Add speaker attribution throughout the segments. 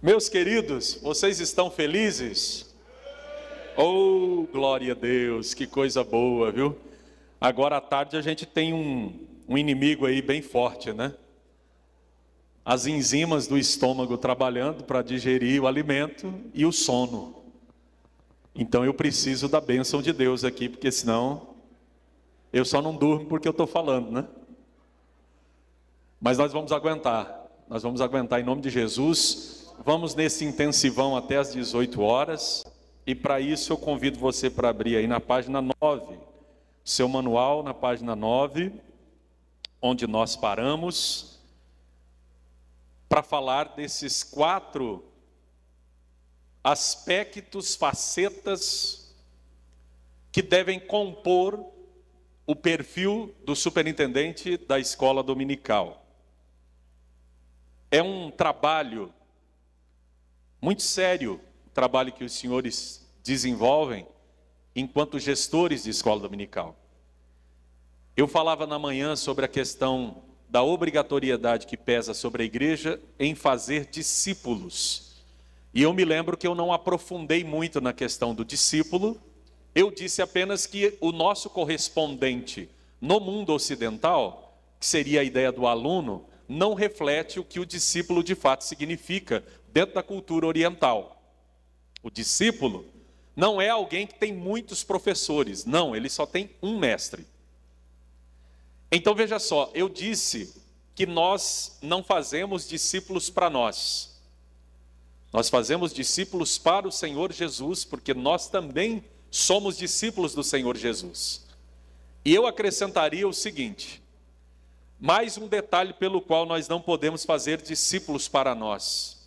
Speaker 1: Meus queridos, vocês estão felizes? Oh, glória a Deus, que coisa boa, viu? Agora à tarde a gente tem um, um inimigo aí bem forte, né? As enzimas do estômago trabalhando para digerir o alimento e o sono. Então eu preciso da bênção de Deus aqui, porque senão eu só não durmo porque eu estou falando, né? Mas nós vamos aguentar, nós vamos aguentar em nome de Jesus vamos nesse intensivão até as 18 horas. E para isso eu convido você para abrir aí na página 9, seu manual na página 9, onde nós paramos para falar desses quatro aspectos, facetas que devem compor o perfil do superintendente da escola dominical. É um trabalho muito sério o trabalho que os senhores desenvolvem enquanto gestores de escola dominical. Eu falava na manhã sobre a questão da obrigatoriedade que pesa sobre a igreja em fazer discípulos. E eu me lembro que eu não aprofundei muito na questão do discípulo, eu disse apenas que o nosso correspondente no mundo ocidental, que seria a ideia do aluno, não reflete o que o discípulo de fato significa dentro da cultura oriental. O discípulo não é alguém que tem muitos professores, não, ele só tem um mestre. Então veja só, eu disse que nós não fazemos discípulos para nós. Nós fazemos discípulos para o Senhor Jesus, porque nós também somos discípulos do Senhor Jesus. E eu acrescentaria o seguinte: mais um detalhe pelo qual nós não podemos fazer discípulos para nós.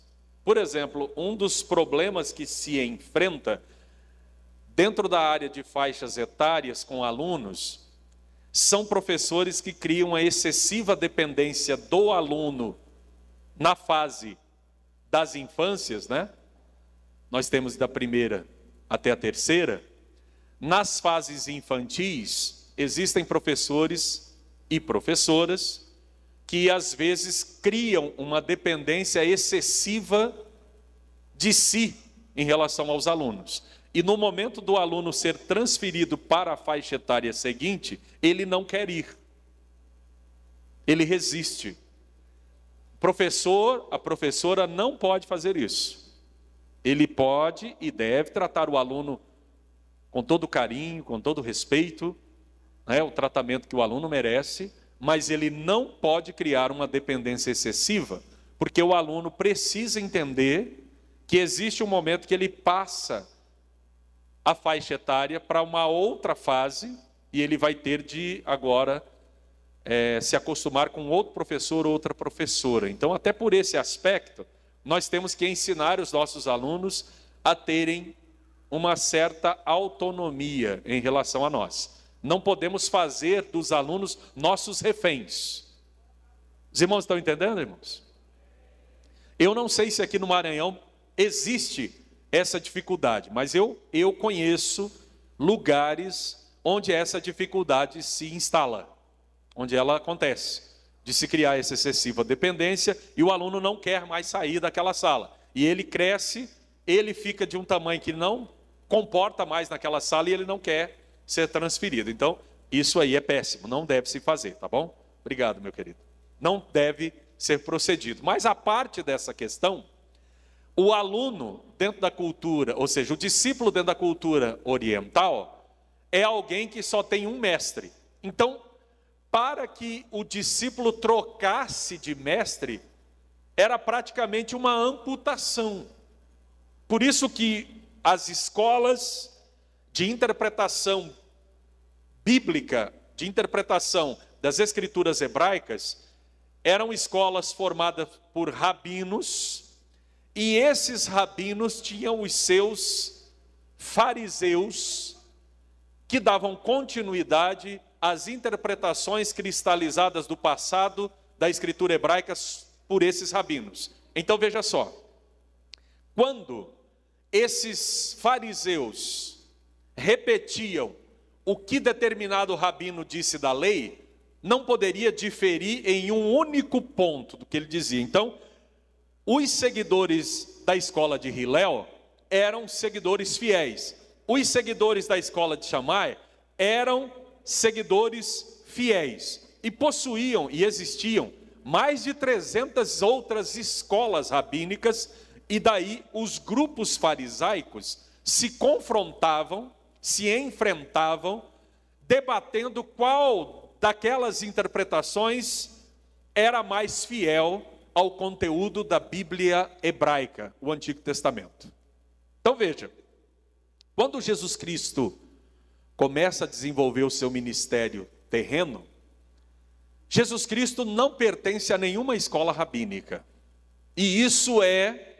Speaker 1: Por exemplo, um dos problemas que se enfrenta dentro da área de faixas etárias com alunos são professores que criam a excessiva dependência do aluno na fase das infâncias, né? Nós temos da primeira até a terceira. Nas fases infantis, existem professores e professoras que às vezes criam uma dependência excessiva de si em relação aos alunos. E no momento do aluno ser transferido para a faixa etária seguinte, ele não quer ir. Ele resiste. O professor, a professora não pode fazer isso. Ele pode e deve tratar o aluno com todo carinho, com todo respeito, né, o tratamento que o aluno merece, mas ele não pode criar uma dependência excessiva, porque o aluno precisa entender que existe um momento que ele passa a faixa etária para uma outra fase e ele vai ter de agora é, se acostumar com outro professor ou outra professora. Então, até por esse aspecto, nós temos que ensinar os nossos alunos a terem uma certa autonomia em relação a nós. Não podemos fazer dos alunos nossos reféns. Os irmãos estão entendendo, irmãos? Eu não sei se aqui no Maranhão existe essa dificuldade, mas eu, eu conheço lugares onde essa dificuldade se instala, onde ela acontece, de se criar essa excessiva dependência e o aluno não quer mais sair daquela sala. E ele cresce, ele fica de um tamanho que não comporta mais naquela sala e ele não quer ser transferido. Então, isso aí é péssimo, não deve se fazer, tá bom? Obrigado, meu querido. Não deve ser procedido. Mas a parte dessa questão, o aluno dentro da cultura, ou seja, o discípulo dentro da cultura oriental, é alguém que só tem um mestre. Então, para que o discípulo trocasse de mestre, era praticamente uma amputação. Por isso que as escolas de interpretação bíblica, de interpretação das escrituras hebraicas, eram escolas formadas por rabinos, e esses rabinos tinham os seus fariseus, que davam continuidade às interpretações cristalizadas do passado da escritura hebraica por esses rabinos. Então veja só, quando esses fariseus repetiam o que determinado rabino disse da lei, não poderia diferir em um único ponto do que ele dizia. Então, os seguidores da escola de Hilel eram seguidores fiéis. Os seguidores da escola de Shammai eram seguidores fiéis e possuíam e existiam mais de 300 outras escolas rabínicas e daí os grupos farisaicos se confrontavam se enfrentavam, debatendo qual daquelas interpretações era mais fiel ao conteúdo da Bíblia hebraica, o Antigo Testamento. Então veja, quando Jesus Cristo começa a desenvolver o seu ministério terreno, Jesus Cristo não pertence a nenhuma escola rabínica. E isso é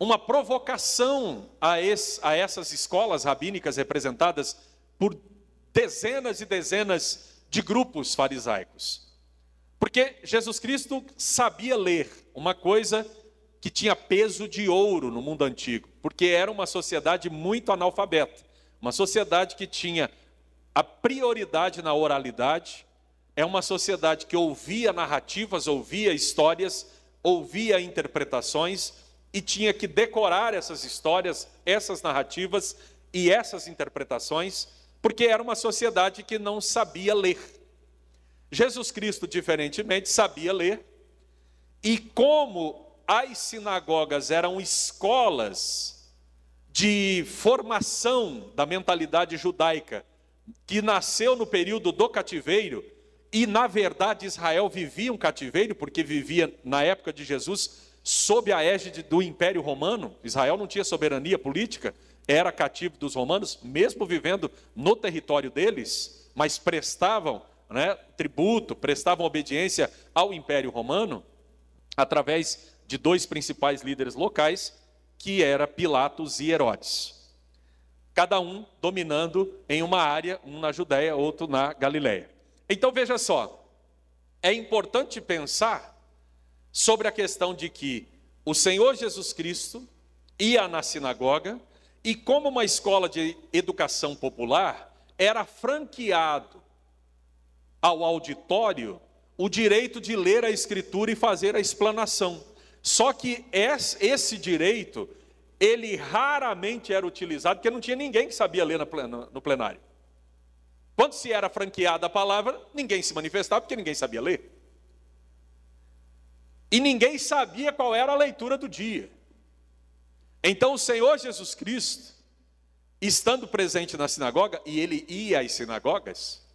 Speaker 1: uma provocação a, a essas escolas rabínicas representadas por dezenas e dezenas de grupos farisaicos. Porque Jesus Cristo sabia ler uma coisa que tinha peso de ouro no mundo antigo, porque era uma sociedade muito analfabeta, uma sociedade que tinha a prioridade na oralidade, é uma sociedade que ouvia narrativas, ouvia histórias, ouvia interpretações e tinha que decorar essas histórias, essas narrativas e essas interpretações, porque era uma sociedade que não sabia ler. Jesus Cristo, diferentemente, sabia ler, e como as sinagogas eram escolas de formação da mentalidade judaica, que nasceu no período do cativeiro, e na verdade Israel vivia um cativeiro, porque vivia na época de Jesus sob a égide do Império Romano, Israel não tinha soberania política, era cativo dos romanos, mesmo vivendo no território deles, mas prestavam né, tributo, prestavam obediência ao Império Romano, através de dois principais líderes locais, que era Pilatos e Herodes. Cada um dominando em uma área, um na Judéia, outro na Galiléia. Então veja só, é importante pensar sobre a questão de que o Senhor Jesus Cristo ia na sinagoga e, como uma escola de educação popular, era franqueado ao auditório o direito de ler a Escritura e fazer a explanação. Só que esse direito, ele raramente era utilizado, porque não tinha ninguém que sabia ler no plenário. Quando se era franqueada a palavra, ninguém se manifestava, porque ninguém sabia ler. E ninguém sabia qual era a leitura do dia. Então o Senhor Jesus Cristo, estando presente na sinagoga, e ele ia às sinagogas,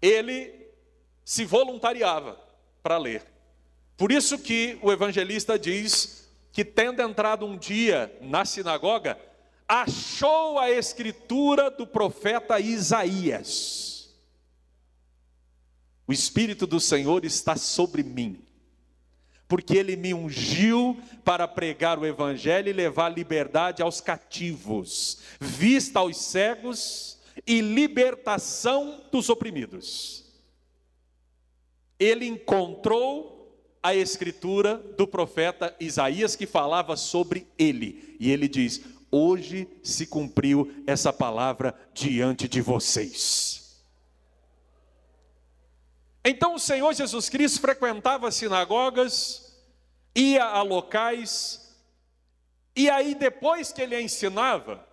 Speaker 1: ele se voluntariava para ler. Por isso que o evangelista diz que, tendo entrado um dia na sinagoga, achou a escritura do profeta Isaías. O Espírito do Senhor está sobre mim, porque ele me ungiu para pregar o evangelho e levar liberdade aos cativos, vista aos cegos e libertação dos oprimidos. Ele encontrou a escritura do profeta Isaías que falava sobre ele, e ele diz: "Hoje se cumpriu essa palavra diante de vocês". Então o Senhor Jesus Cristo frequentava sinagogas, ia a locais, e aí depois que ele ensinava,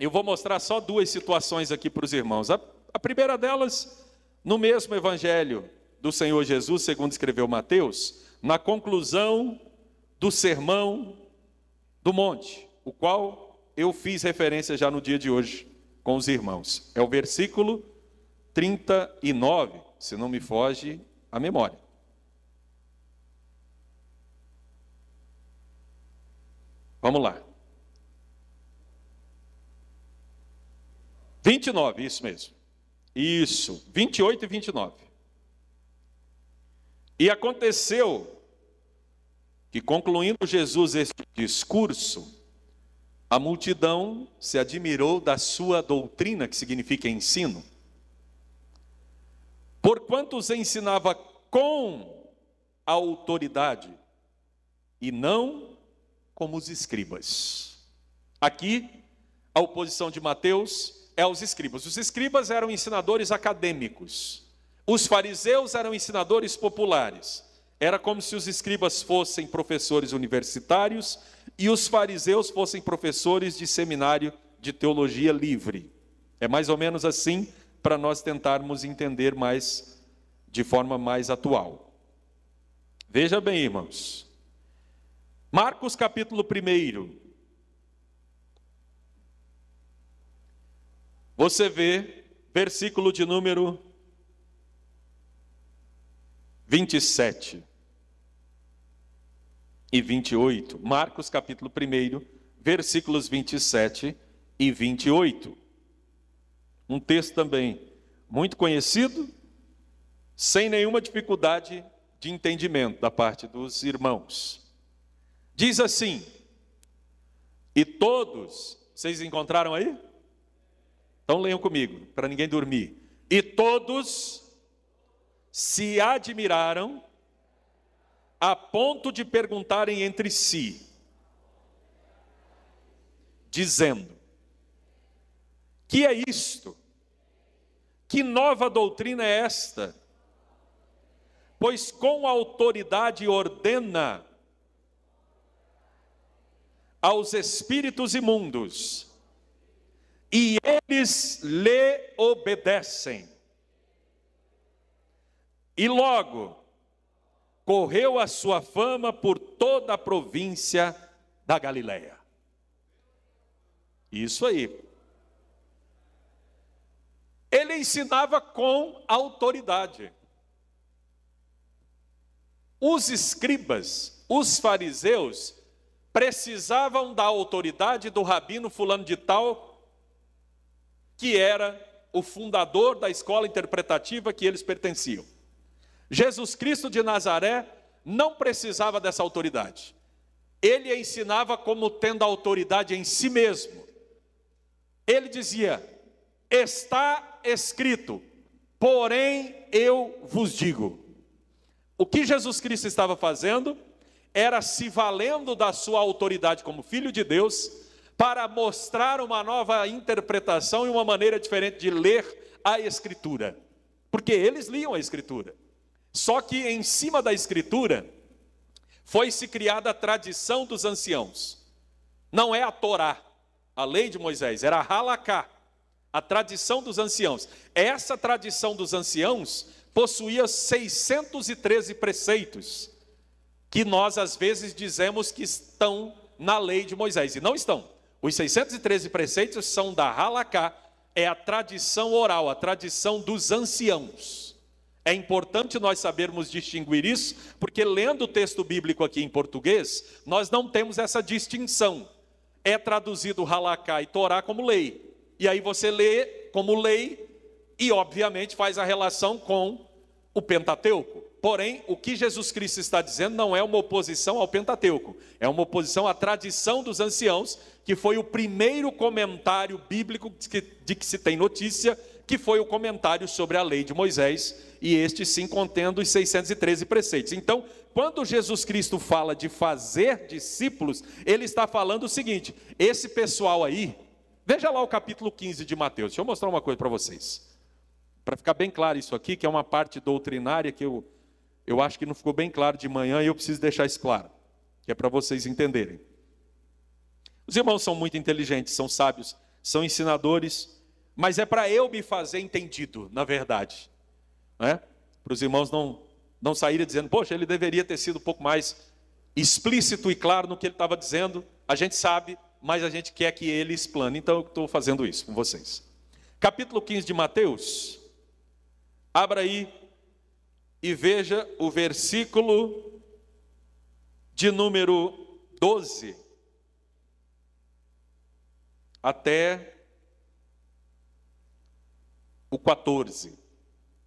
Speaker 1: eu vou mostrar só duas situações aqui para os irmãos. A, a primeira delas, no mesmo evangelho do Senhor Jesus, segundo escreveu Mateus, na conclusão do sermão do monte, o qual eu fiz referência já no dia de hoje com os irmãos. É o versículo 39 se não me foge a memória. Vamos lá. 29, isso mesmo. Isso, 28 e 29. E aconteceu que, concluindo Jesus este discurso, a multidão se admirou da sua doutrina, que significa ensino, porquanto os ensinava com autoridade e não como os escribas. Aqui, a oposição de Mateus é aos escribas. Os escribas eram ensinadores acadêmicos, os fariseus eram ensinadores populares. Era como se os escribas fossem professores universitários e os fariseus fossem professores de seminário de teologia livre. É mais ou menos assim para nós tentarmos entender mais de forma mais atual. Veja bem, irmãos. Marcos capítulo 1. Você vê versículo de número 27 e 28. Marcos capítulo 1, versículos 27 e 28. Um texto também muito conhecido, sem nenhuma dificuldade de entendimento da parte dos irmãos. Diz assim: E todos, vocês encontraram aí? Então leiam comigo, para ninguém dormir. E todos se admiraram a ponto de perguntarem entre si, dizendo: que é isto? Que nova doutrina é esta? Pois com autoridade ordena aos espíritos imundos, e eles lhe obedecem. E logo correu a sua fama por toda a província da Galileia. Isso aí, ele ensinava com autoridade. Os escribas, os fariseus, precisavam da autoridade do rabino fulano de tal, que era o fundador da escola interpretativa que eles pertenciam. Jesus Cristo de Nazaré não precisava dessa autoridade. Ele ensinava como tendo autoridade em si mesmo. Ele dizia: está escrito, porém eu vos digo. O que Jesus Cristo estava fazendo era se valendo da sua autoridade como filho de Deus para mostrar uma nova interpretação e uma maneira diferente de ler a Escritura. Porque eles liam a Escritura. Só que em cima da Escritura foi se criada a tradição dos anciãos. Não é a Torá, a lei de Moisés, era a Halacá, a tradição dos anciãos. Essa tradição dos anciãos possuía 613 preceitos, que nós às vezes dizemos que estão na lei de Moisés, e não estão. Os 613 preceitos são da halaká, é a tradição oral, a tradição dos anciãos. É importante nós sabermos distinguir isso, porque lendo o texto bíblico aqui em português, nós não temos essa distinção. É traduzido halaká e Torá como lei, e aí você lê como lei e, obviamente, faz a relação com o Pentateuco. Porém, o que Jesus Cristo está dizendo não é uma oposição ao Pentateuco, é uma oposição à tradição dos anciãos, que foi o primeiro comentário bíblico de que, de que se tem notícia, que foi o comentário sobre a lei de Moisés, e este sim contendo os 613 preceitos. Então, quando Jesus Cristo fala de fazer discípulos, ele está falando o seguinte: esse pessoal aí, Veja lá o capítulo 15 de Mateus. Deixa eu mostrar uma coisa para vocês. Para ficar bem claro isso aqui, que é uma parte doutrinária que eu, eu acho que não ficou bem claro de manhã e eu preciso deixar isso claro, que é para vocês entenderem. Os irmãos são muito inteligentes, são sábios, são ensinadores, mas é para eu me fazer entendido, na verdade. Né? Para os irmãos não, não saírem dizendo, poxa, ele deveria ter sido um pouco mais explícito e claro no que ele estava dizendo. A gente sabe, mas a gente quer que ele explane. Então eu estou fazendo isso com vocês. Capítulo 15 de Mateus. Abra aí e veja o versículo de número 12 até o 14.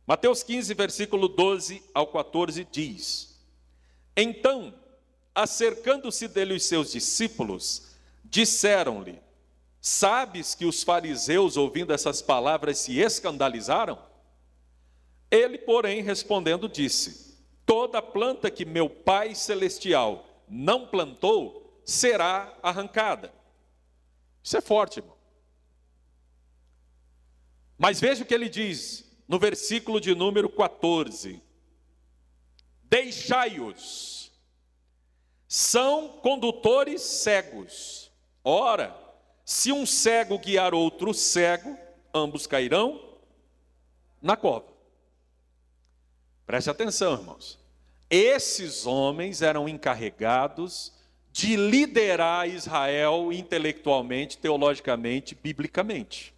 Speaker 1: Mateus 15, versículo 12 ao 14 diz: Então, acercando-se dele os seus discípulos, Disseram-lhe: Sabes que os fariseus, ouvindo essas palavras, se escandalizaram? Ele, porém, respondendo, disse: Toda planta que meu Pai Celestial não plantou será arrancada. Isso é forte, irmão. Mas veja o que ele diz no versículo de número 14: Deixai-os, são condutores cegos Ora, se um cego guiar outro cego, ambos cairão na cova. Preste atenção, irmãos. Esses homens eram encarregados de liderar Israel intelectualmente, teologicamente, biblicamente.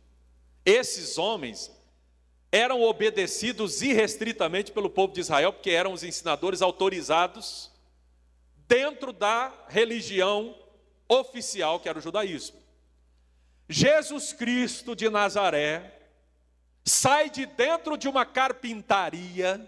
Speaker 1: Esses homens eram obedecidos irrestritamente pelo povo de Israel, porque eram os ensinadores autorizados dentro da religião oficial, que era o judaísmo. Jesus Cristo de Nazaré sai de dentro de uma carpintaria,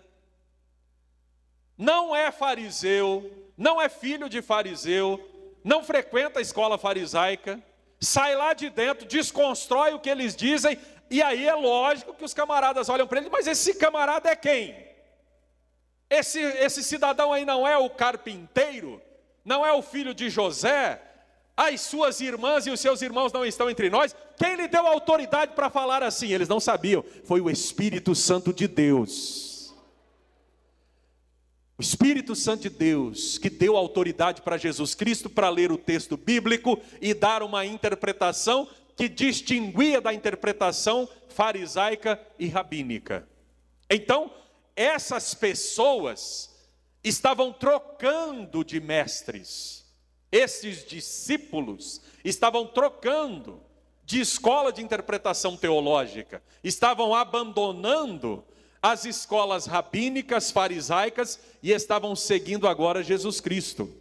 Speaker 1: não é fariseu, não é filho de fariseu, não frequenta a escola farisaica, sai lá de dentro, desconstrói o que eles dizem, e aí é lógico que os camaradas olham para ele, mas esse camarada é quem? Esse, esse cidadão aí não é o carpinteiro? Não é o filho de José? as suas irmãs e os seus irmãos não estão entre nós? Quem lhe deu autoridade para falar assim? Eles não sabiam, foi o Espírito Santo de Deus. O Espírito Santo de Deus que deu autoridade para Jesus Cristo para ler o texto bíblico e dar uma interpretação que distinguia da interpretação farisaica e rabínica. Então, essas pessoas estavam trocando de mestres. Esses discípulos estavam trocando de escola de interpretação teológica, estavam abandonando as escolas rabínicas, farisaicas e estavam seguindo agora Jesus Cristo.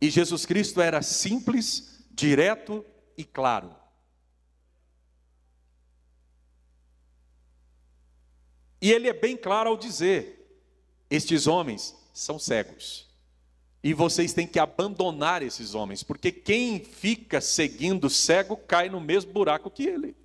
Speaker 1: E Jesus Cristo era simples, direto e claro. E ele é bem claro ao dizer: estes homens são cegos. E vocês têm que abandonar esses homens, porque quem fica seguindo cego cai no mesmo buraco que ele.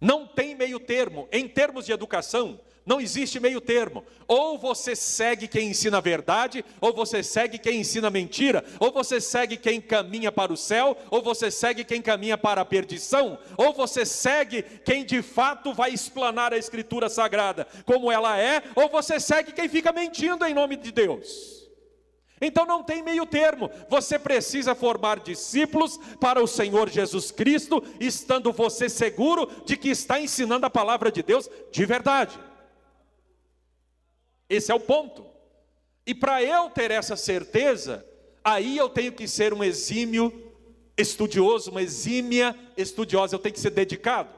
Speaker 1: Não tem meio termo. Em termos de educação, não existe meio termo. Ou você segue quem ensina a verdade, ou você segue quem ensina mentira, ou você segue quem caminha para o céu, ou você segue quem caminha para a perdição, ou você segue quem de fato vai explanar a Escritura Sagrada como ela é, ou você segue quem fica mentindo em nome de Deus. Então não tem meio termo, você precisa formar discípulos para o Senhor Jesus Cristo, estando você seguro de que está ensinando a palavra de Deus de verdade. Esse é o ponto. E para eu ter essa certeza, aí eu tenho que ser um exímio estudioso, uma exímia estudiosa, eu tenho que ser dedicado,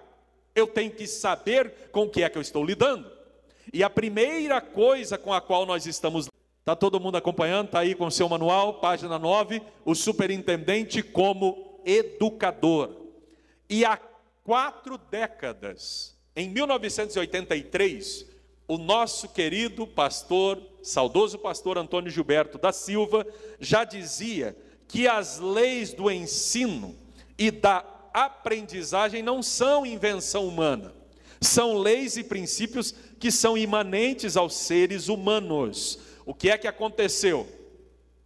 Speaker 1: eu tenho que saber com o que é que eu estou lidando. E a primeira coisa com a qual nós estamos Está todo mundo acompanhando? Está aí com o seu manual, página 9, o superintendente como educador. E há quatro décadas, em 1983, o nosso querido pastor, saudoso pastor Antônio Gilberto da Silva, já dizia que as leis do ensino e da aprendizagem não são invenção humana. São leis e princípios que são imanentes aos seres humanos o que é que aconteceu?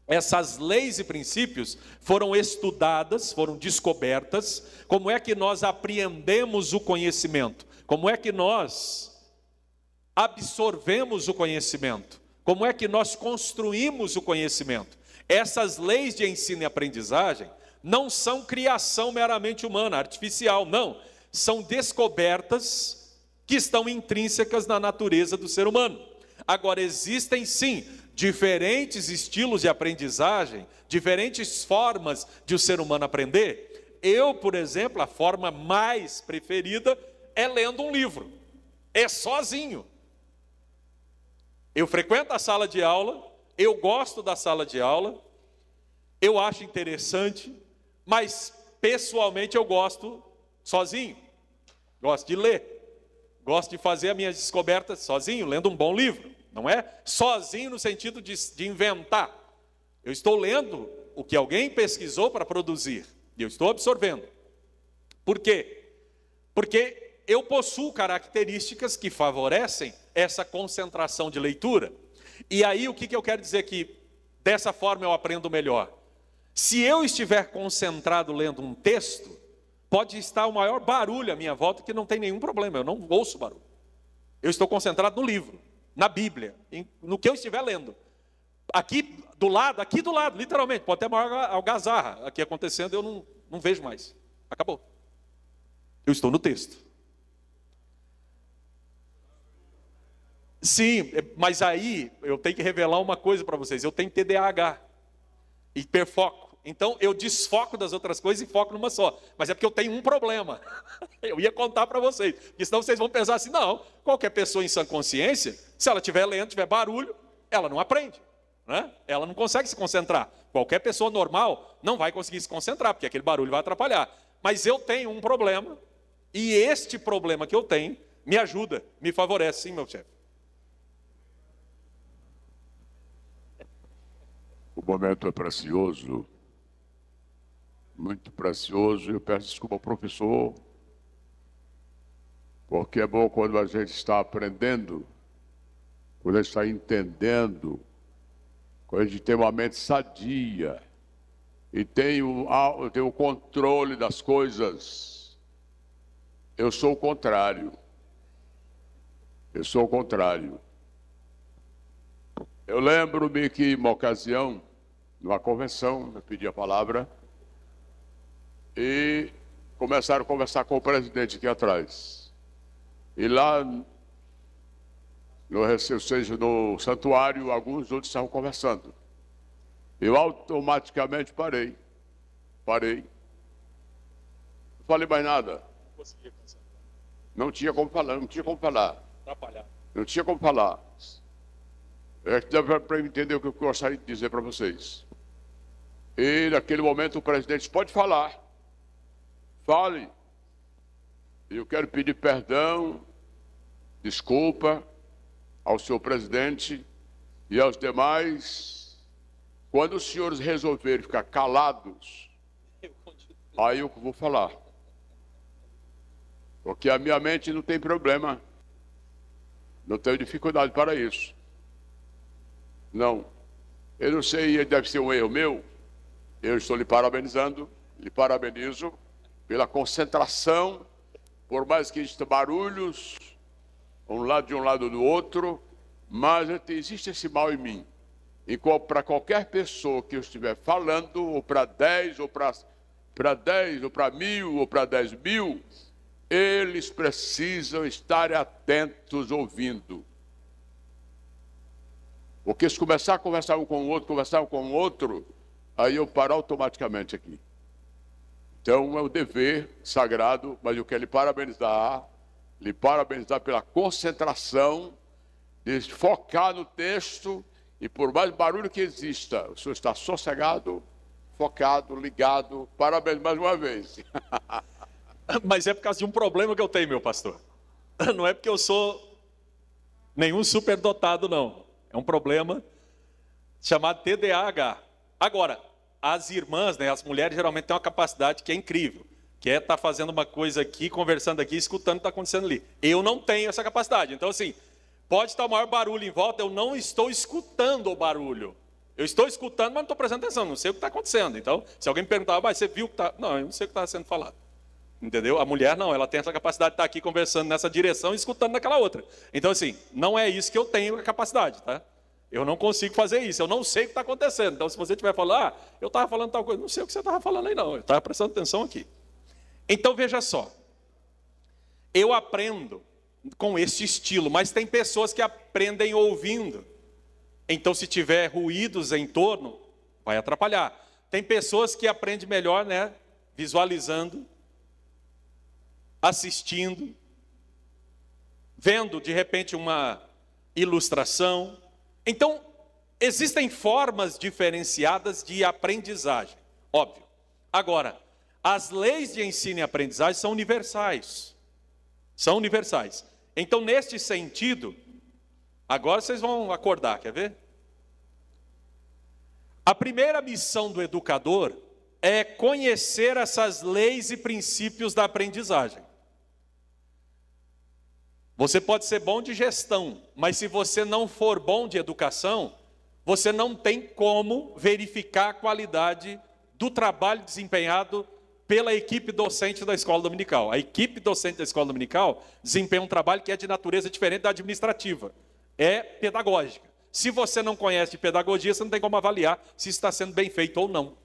Speaker 1: Essas leis e princípios foram estudadas, foram descobertas. Como é que nós apreendemos o conhecimento? Como é que nós absorvemos o conhecimento? Como é que nós construímos o conhecimento? Essas leis de ensino e aprendizagem não são criação meramente humana, artificial, não. São descobertas que estão intrínsecas na natureza do ser humano. Agora, existem sim diferentes estilos de aprendizagem, diferentes formas de o ser humano aprender. Eu, por exemplo, a forma mais preferida é lendo um livro, é sozinho. Eu frequento a sala de aula, eu gosto da sala de aula, eu acho interessante, mas pessoalmente eu gosto sozinho. Gosto de ler, gosto de fazer as minhas descobertas sozinho, lendo um bom livro. Não é sozinho no sentido de, de inventar. Eu estou lendo o que alguém pesquisou para produzir. E eu estou absorvendo. Por quê? Porque eu possuo características que favorecem essa concentração de leitura. E aí o que, que eu quero dizer que dessa forma eu aprendo melhor? Se eu estiver concentrado lendo um texto, pode estar o maior barulho à minha volta que não tem nenhum problema, eu não ouço barulho. Eu estou concentrado no livro na Bíblia, no que eu estiver lendo. Aqui do lado, aqui do lado, literalmente, pode ter maior algazarra aqui acontecendo, eu não, não vejo mais. Acabou. Eu estou no texto. Sim, é, mas aí eu tenho que revelar uma coisa para vocês. Eu tenho TDAH, hiperfoco. Então eu desfoco das outras coisas e foco numa só. Mas é porque eu tenho um problema. Eu ia contar para vocês. Porque senão vocês vão pensar assim: não, qualquer pessoa em sã consciência, se ela tiver lento, tiver barulho, ela não aprende. Né? Ela não consegue se concentrar. Qualquer pessoa normal não vai conseguir se concentrar, porque aquele barulho vai atrapalhar. Mas eu tenho um problema, e este problema que eu tenho me ajuda, me favorece, sim, meu chefe.
Speaker 2: O momento é precioso muito precioso. Eu peço desculpa ao professor, porque é bom quando a gente está aprendendo, quando a gente está entendendo, quando a gente tem uma mente sadia e tem o, tem o controle das coisas. Eu sou o contrário. Eu sou o contrário. Eu lembro-me que, uma ocasião, numa convenção, eu pedi a palavra, e começaram a conversar com o presidente aqui atrás. E lá, no, ou seja, no santuário, alguns outros estavam conversando. Eu automaticamente parei. Parei. Não falei mais nada. Não tinha como falar, não tinha como falar. Não tinha como falar. É que dava para entender o que eu gostaria de dizer para vocês. E naquele momento o presidente pode falar. Fale. Eu quero pedir perdão, desculpa ao senhor presidente e aos demais. Quando os senhores resolverem ficar calados, aí eu vou falar. Porque a minha mente não tem problema. Não tenho dificuldade para isso. Não. Eu não sei, deve ser um erro meu. Eu estou lhe parabenizando, lhe parabenizo pela concentração, por mais que existam barulhos, um lado de um lado do outro, mas existe esse mal em mim. E para qualquer pessoa que eu estiver falando, ou para 10, ou para 10, ou para mil, ou para 10 mil, eles precisam estar atentos ouvindo. Porque se começar a conversar um com o outro, conversar um com o outro, aí eu paro automaticamente aqui. Então é o um dever sagrado, mas eu quero lhe parabenizar, lhe parabenizar pela concentração, de focar no texto, e por mais barulho que exista, o senhor está sossegado, focado, ligado. Parabéns mais uma vez. Mas é por causa de um problema que eu tenho, meu pastor.
Speaker 1: Não é porque eu sou nenhum superdotado, não. É um problema chamado TDAH. Agora, as irmãs, né, as mulheres geralmente têm uma capacidade que é incrível, que é estar tá fazendo uma coisa aqui, conversando aqui, escutando o que está acontecendo ali. Eu não tenho essa capacidade. Então, assim, pode estar o maior barulho em volta, eu não estou escutando o barulho. Eu estou escutando, mas não estou prestando atenção, não sei o que está acontecendo. Então, se alguém me perguntar, ah, mas você viu o que está. Não, eu não sei o que está sendo falado. Entendeu? A mulher não, ela tem essa capacidade de estar tá aqui conversando nessa direção e escutando naquela outra. Então, assim, não é isso que eu tenho a capacidade, tá? Eu não consigo fazer isso, eu não sei o que está acontecendo. Então, se você estiver falando, ah, eu estava falando tal coisa, não sei o que você estava falando aí, não, eu estava prestando atenção aqui. Então, veja só, eu aprendo com esse estilo, mas tem pessoas que aprendem ouvindo. Então, se tiver ruídos em torno, vai atrapalhar. Tem pessoas que aprendem melhor, né, visualizando, assistindo, vendo de repente uma ilustração, então, existem formas diferenciadas de aprendizagem, óbvio. Agora, as leis de ensino e aprendizagem são universais. São universais. Então, neste sentido, agora vocês vão acordar, quer ver? A primeira missão do educador é conhecer essas leis e princípios da aprendizagem. Você pode ser bom de gestão, mas se você não for bom de educação, você não tem como verificar a qualidade do trabalho desempenhado pela equipe docente da escola dominical. A equipe docente da escola dominical desempenha um trabalho que é de natureza diferente da administrativa, é pedagógica. Se você não conhece de pedagogia, você não tem como avaliar se está sendo bem feito ou não.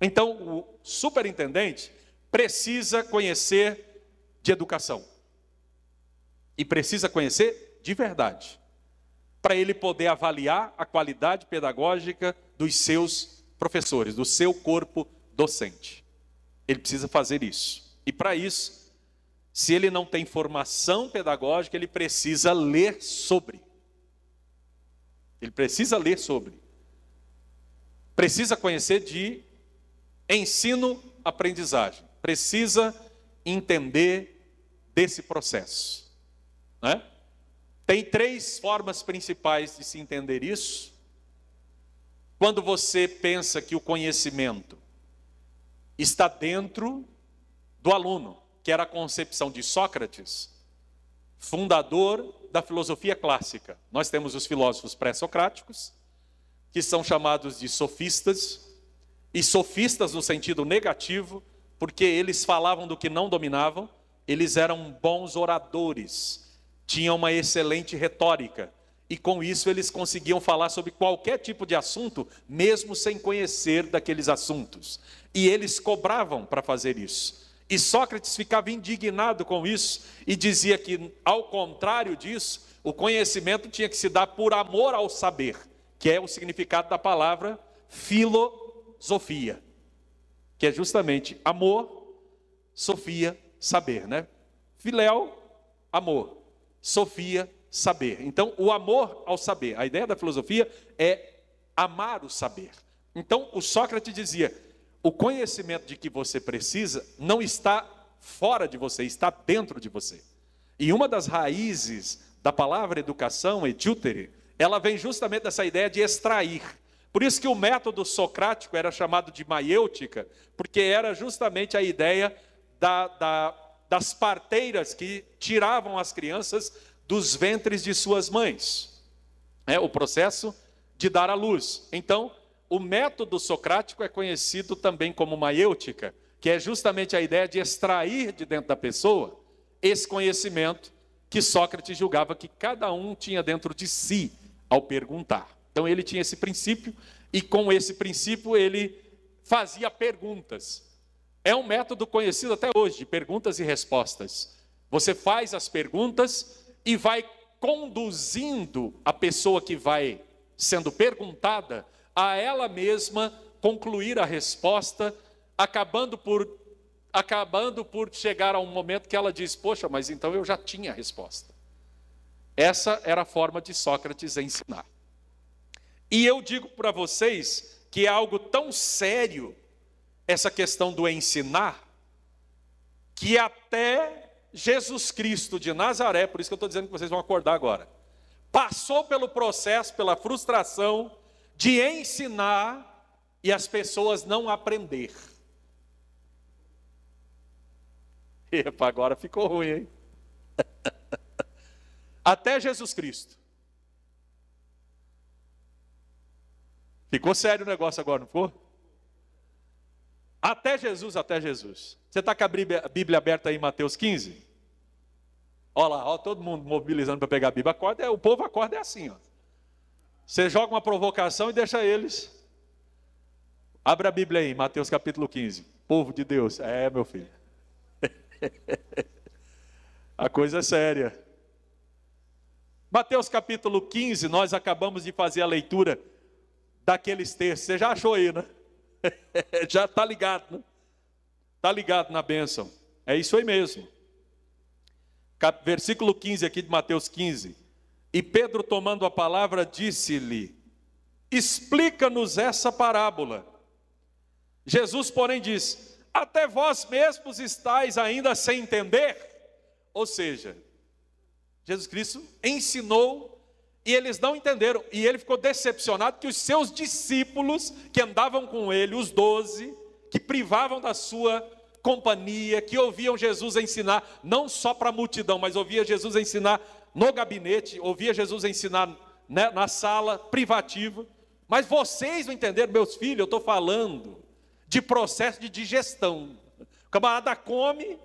Speaker 1: Então, o superintendente precisa conhecer de educação. E precisa conhecer de verdade, para ele poder avaliar a qualidade pedagógica dos seus professores, do seu corpo docente. Ele precisa fazer isso. E para isso, se ele não tem formação pedagógica, ele precisa ler sobre. Ele precisa ler sobre. Precisa conhecer de ensino-aprendizagem. Precisa entender desse processo. Né? Tem três formas principais de se entender isso. Quando você pensa que o conhecimento está dentro do aluno, que era a concepção de Sócrates, fundador da filosofia clássica. Nós temos os filósofos pré-socráticos, que são chamados de sofistas, e sofistas no sentido negativo, porque eles falavam do que não dominavam, eles eram bons oradores, tinha uma excelente retórica e com isso eles conseguiam falar sobre qualquer tipo de assunto, mesmo sem conhecer daqueles assuntos. E eles cobravam para fazer isso. E Sócrates ficava indignado com isso e dizia que, ao contrário disso, o conhecimento tinha que se dar por amor ao saber, que é o significado da palavra filosofia, que é justamente amor, sofia, saber, né? Filéu, amor. Sofia, saber. Então, o amor ao saber. A ideia da filosofia é amar o saber. Então, o Sócrates dizia: o conhecimento de que você precisa não está fora de você, está dentro de você. E uma das raízes da palavra educação, edutere, ela vem justamente dessa ideia de extrair. Por isso que o método socrático era chamado de maiêutica, porque era justamente a ideia da, da das parteiras que tiravam as crianças dos ventres de suas mães. É o processo de dar à luz. Então, o método socrático é conhecido também como maiêutica, que é justamente a ideia de extrair de dentro da pessoa esse conhecimento que Sócrates julgava que cada um tinha dentro de si ao perguntar. Então ele tinha esse princípio e com esse princípio ele fazia perguntas. É um método conhecido até hoje, de perguntas e respostas. Você faz as perguntas e vai conduzindo a pessoa que vai sendo perguntada a ela mesma concluir a resposta, acabando por acabando por chegar a um momento que ela diz: "Poxa, mas então eu já tinha a resposta". Essa era a forma de Sócrates ensinar. E eu digo para vocês que é algo tão sério essa questão do ensinar, que até Jesus Cristo de Nazaré, por isso que eu estou dizendo que vocês vão acordar agora, passou pelo processo, pela frustração de ensinar e as pessoas não aprender. Epa, agora ficou ruim, hein? Até Jesus Cristo. Ficou sério o negócio agora, não ficou? Até Jesus, até Jesus. Você está com a Bíblia aberta aí em Mateus 15? Olha lá, ó, todo mundo mobilizando para pegar a Bíblia. Acorda, é, o povo acorda é assim. Ó. Você joga uma provocação e deixa eles. Abra a Bíblia aí, Mateus capítulo 15. Povo de Deus. É, meu filho. a coisa é séria. Mateus capítulo 15, nós acabamos de fazer a leitura daqueles textos. Você já achou aí, né? Já está ligado, né? Está ligado na bênção. É isso aí mesmo. Versículo 15 aqui de Mateus 15. E Pedro, tomando a palavra, disse-lhe: Explica-nos essa parábola. Jesus, porém, diz: Até vós mesmos estáis ainda sem entender. Ou seja, Jesus Cristo ensinou e eles não entenderam. E ele ficou decepcionado que os seus discípulos, que andavam com ele, os doze, que privavam da sua companhia, que ouviam Jesus ensinar, não só para a multidão, mas ouvia Jesus ensinar no gabinete, ouvia Jesus ensinar né, na sala privativa. Mas vocês não entenderam, meus filhos, eu estou falando de processo de digestão. O camarada come,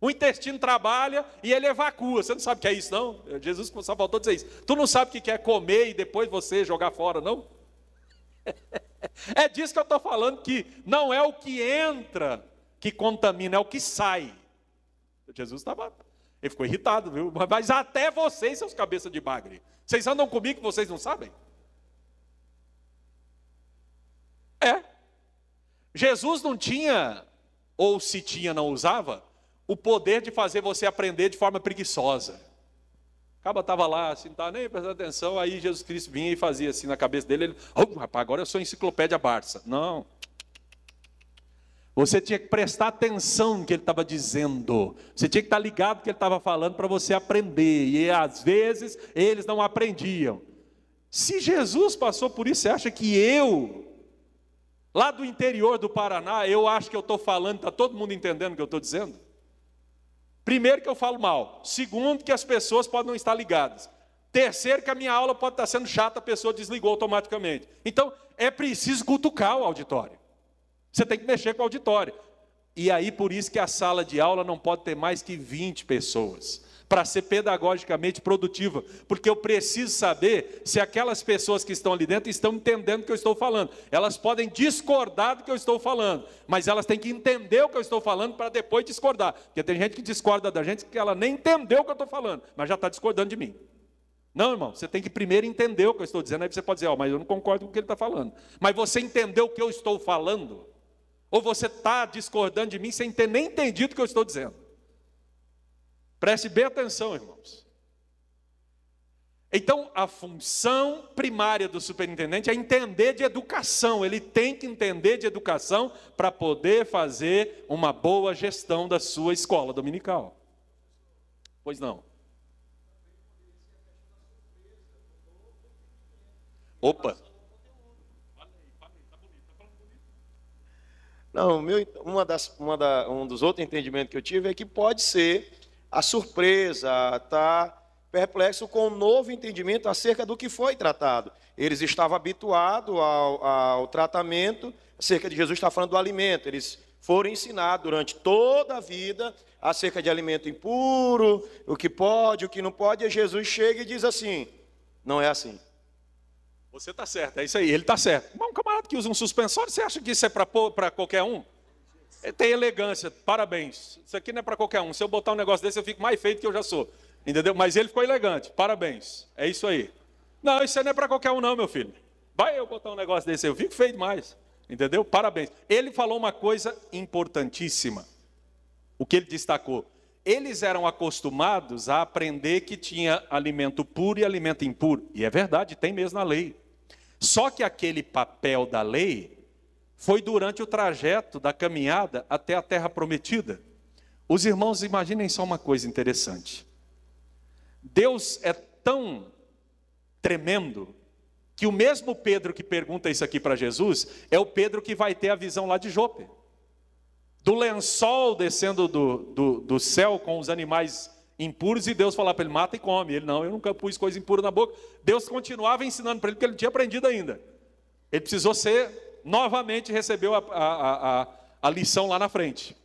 Speaker 1: o intestino trabalha e ele evacua. Você não sabe o que é isso, não? Jesus só faltou dizer isso. Tu não sabe o que é comer e depois você jogar fora, não? É disso que eu estou falando, que não é o que entra que contamina, é o que sai. Jesus estava. Ele ficou irritado, viu? Mas até vocês, seus cabeças de bagre. Vocês andam comigo que vocês não sabem? É. Jesus não tinha, ou se tinha, não usava, o poder de fazer você aprender de forma preguiçosa. Acaba estava lá, assim, não estava nem prestando atenção, aí Jesus Cristo vinha e fazia assim na cabeça dele, ele, oh, rapaz, agora eu sou enciclopédia Barça. Não. Você tinha que prestar atenção no que ele estava dizendo. Você tinha que estar tá ligado no que ele estava falando para você aprender. E às vezes eles não aprendiam. Se Jesus passou por isso, você acha que eu, lá do interior do Paraná, eu acho que eu estou falando, está todo mundo entendendo o que eu estou dizendo? Primeiro, que eu falo mal. Segundo, que as pessoas podem não estar ligadas. Terceiro, que a minha aula pode estar sendo chata, a pessoa desligou automaticamente. Então, é preciso cutucar o auditório. Você tem que mexer com o auditório. E aí, por isso que a sala de aula não pode ter mais que 20 pessoas para ser pedagogicamente produtiva, porque eu preciso saber se aquelas pessoas que estão ali dentro estão entendendo o que eu estou falando. Elas podem discordar do que eu estou falando, mas elas têm que entender o que eu estou falando para depois discordar, porque tem gente que discorda da gente que ela nem entendeu o que eu estou falando, mas já está discordando de mim. Não, irmão, você tem que primeiro entender o que eu estou dizendo, aí você pode dizer, ó, oh, mas eu não concordo com o que ele está falando. Mas você entendeu o que eu estou falando? Ou você está discordando de mim sem ter nem entendido o que eu estou dizendo? Preste bem atenção, irmãos. Então, a função primária do superintendente é entender de educação, ele tem que entender de educação para poder fazer uma boa gestão da sua escola dominical. Pois não. Opa! Não, meu, uma das, uma da, um dos outros entendimentos que eu tive é que pode ser a surpresa, está perplexo com o um novo entendimento acerca do que foi tratado. Eles estavam habituados ao, ao tratamento acerca de Jesus está falando do alimento. Eles foram ensinados durante toda a vida acerca de alimento impuro, o que pode, o que não pode, e Jesus chega e diz assim: não é assim. Você está certo, é isso aí, ele está certo. Mas um camarada que usa um suspensório, você acha que isso é para qualquer um? É, tem elegância, parabéns. Isso aqui não é para qualquer um. Se eu botar um negócio desse, eu fico mais feio que eu já sou. Entendeu? Mas ele ficou elegante, parabéns. É isso aí. Não, isso não é para qualquer um, não, meu filho. Vai eu botar um negócio desse, eu fico feio demais. Entendeu? Parabéns. Ele falou uma coisa importantíssima. O que ele destacou? Eles eram acostumados a aprender que tinha alimento puro e alimento impuro. E é verdade, tem mesmo na lei. Só que aquele papel da lei foi durante o trajeto da caminhada até a terra prometida. Os irmãos, imaginem só uma coisa interessante. Deus é tão tremendo que o mesmo Pedro que pergunta isso aqui para Jesus é o Pedro que vai ter a visão lá de Jope do lençol descendo do, do, do céu com os animais impuros e Deus falar para ele: mata e come. Ele: não, eu nunca pus coisa impura na boca. Deus continuava ensinando para ele, porque ele não tinha aprendido ainda. Ele precisou ser novamente recebeu a, a, a, a lição lá na frente.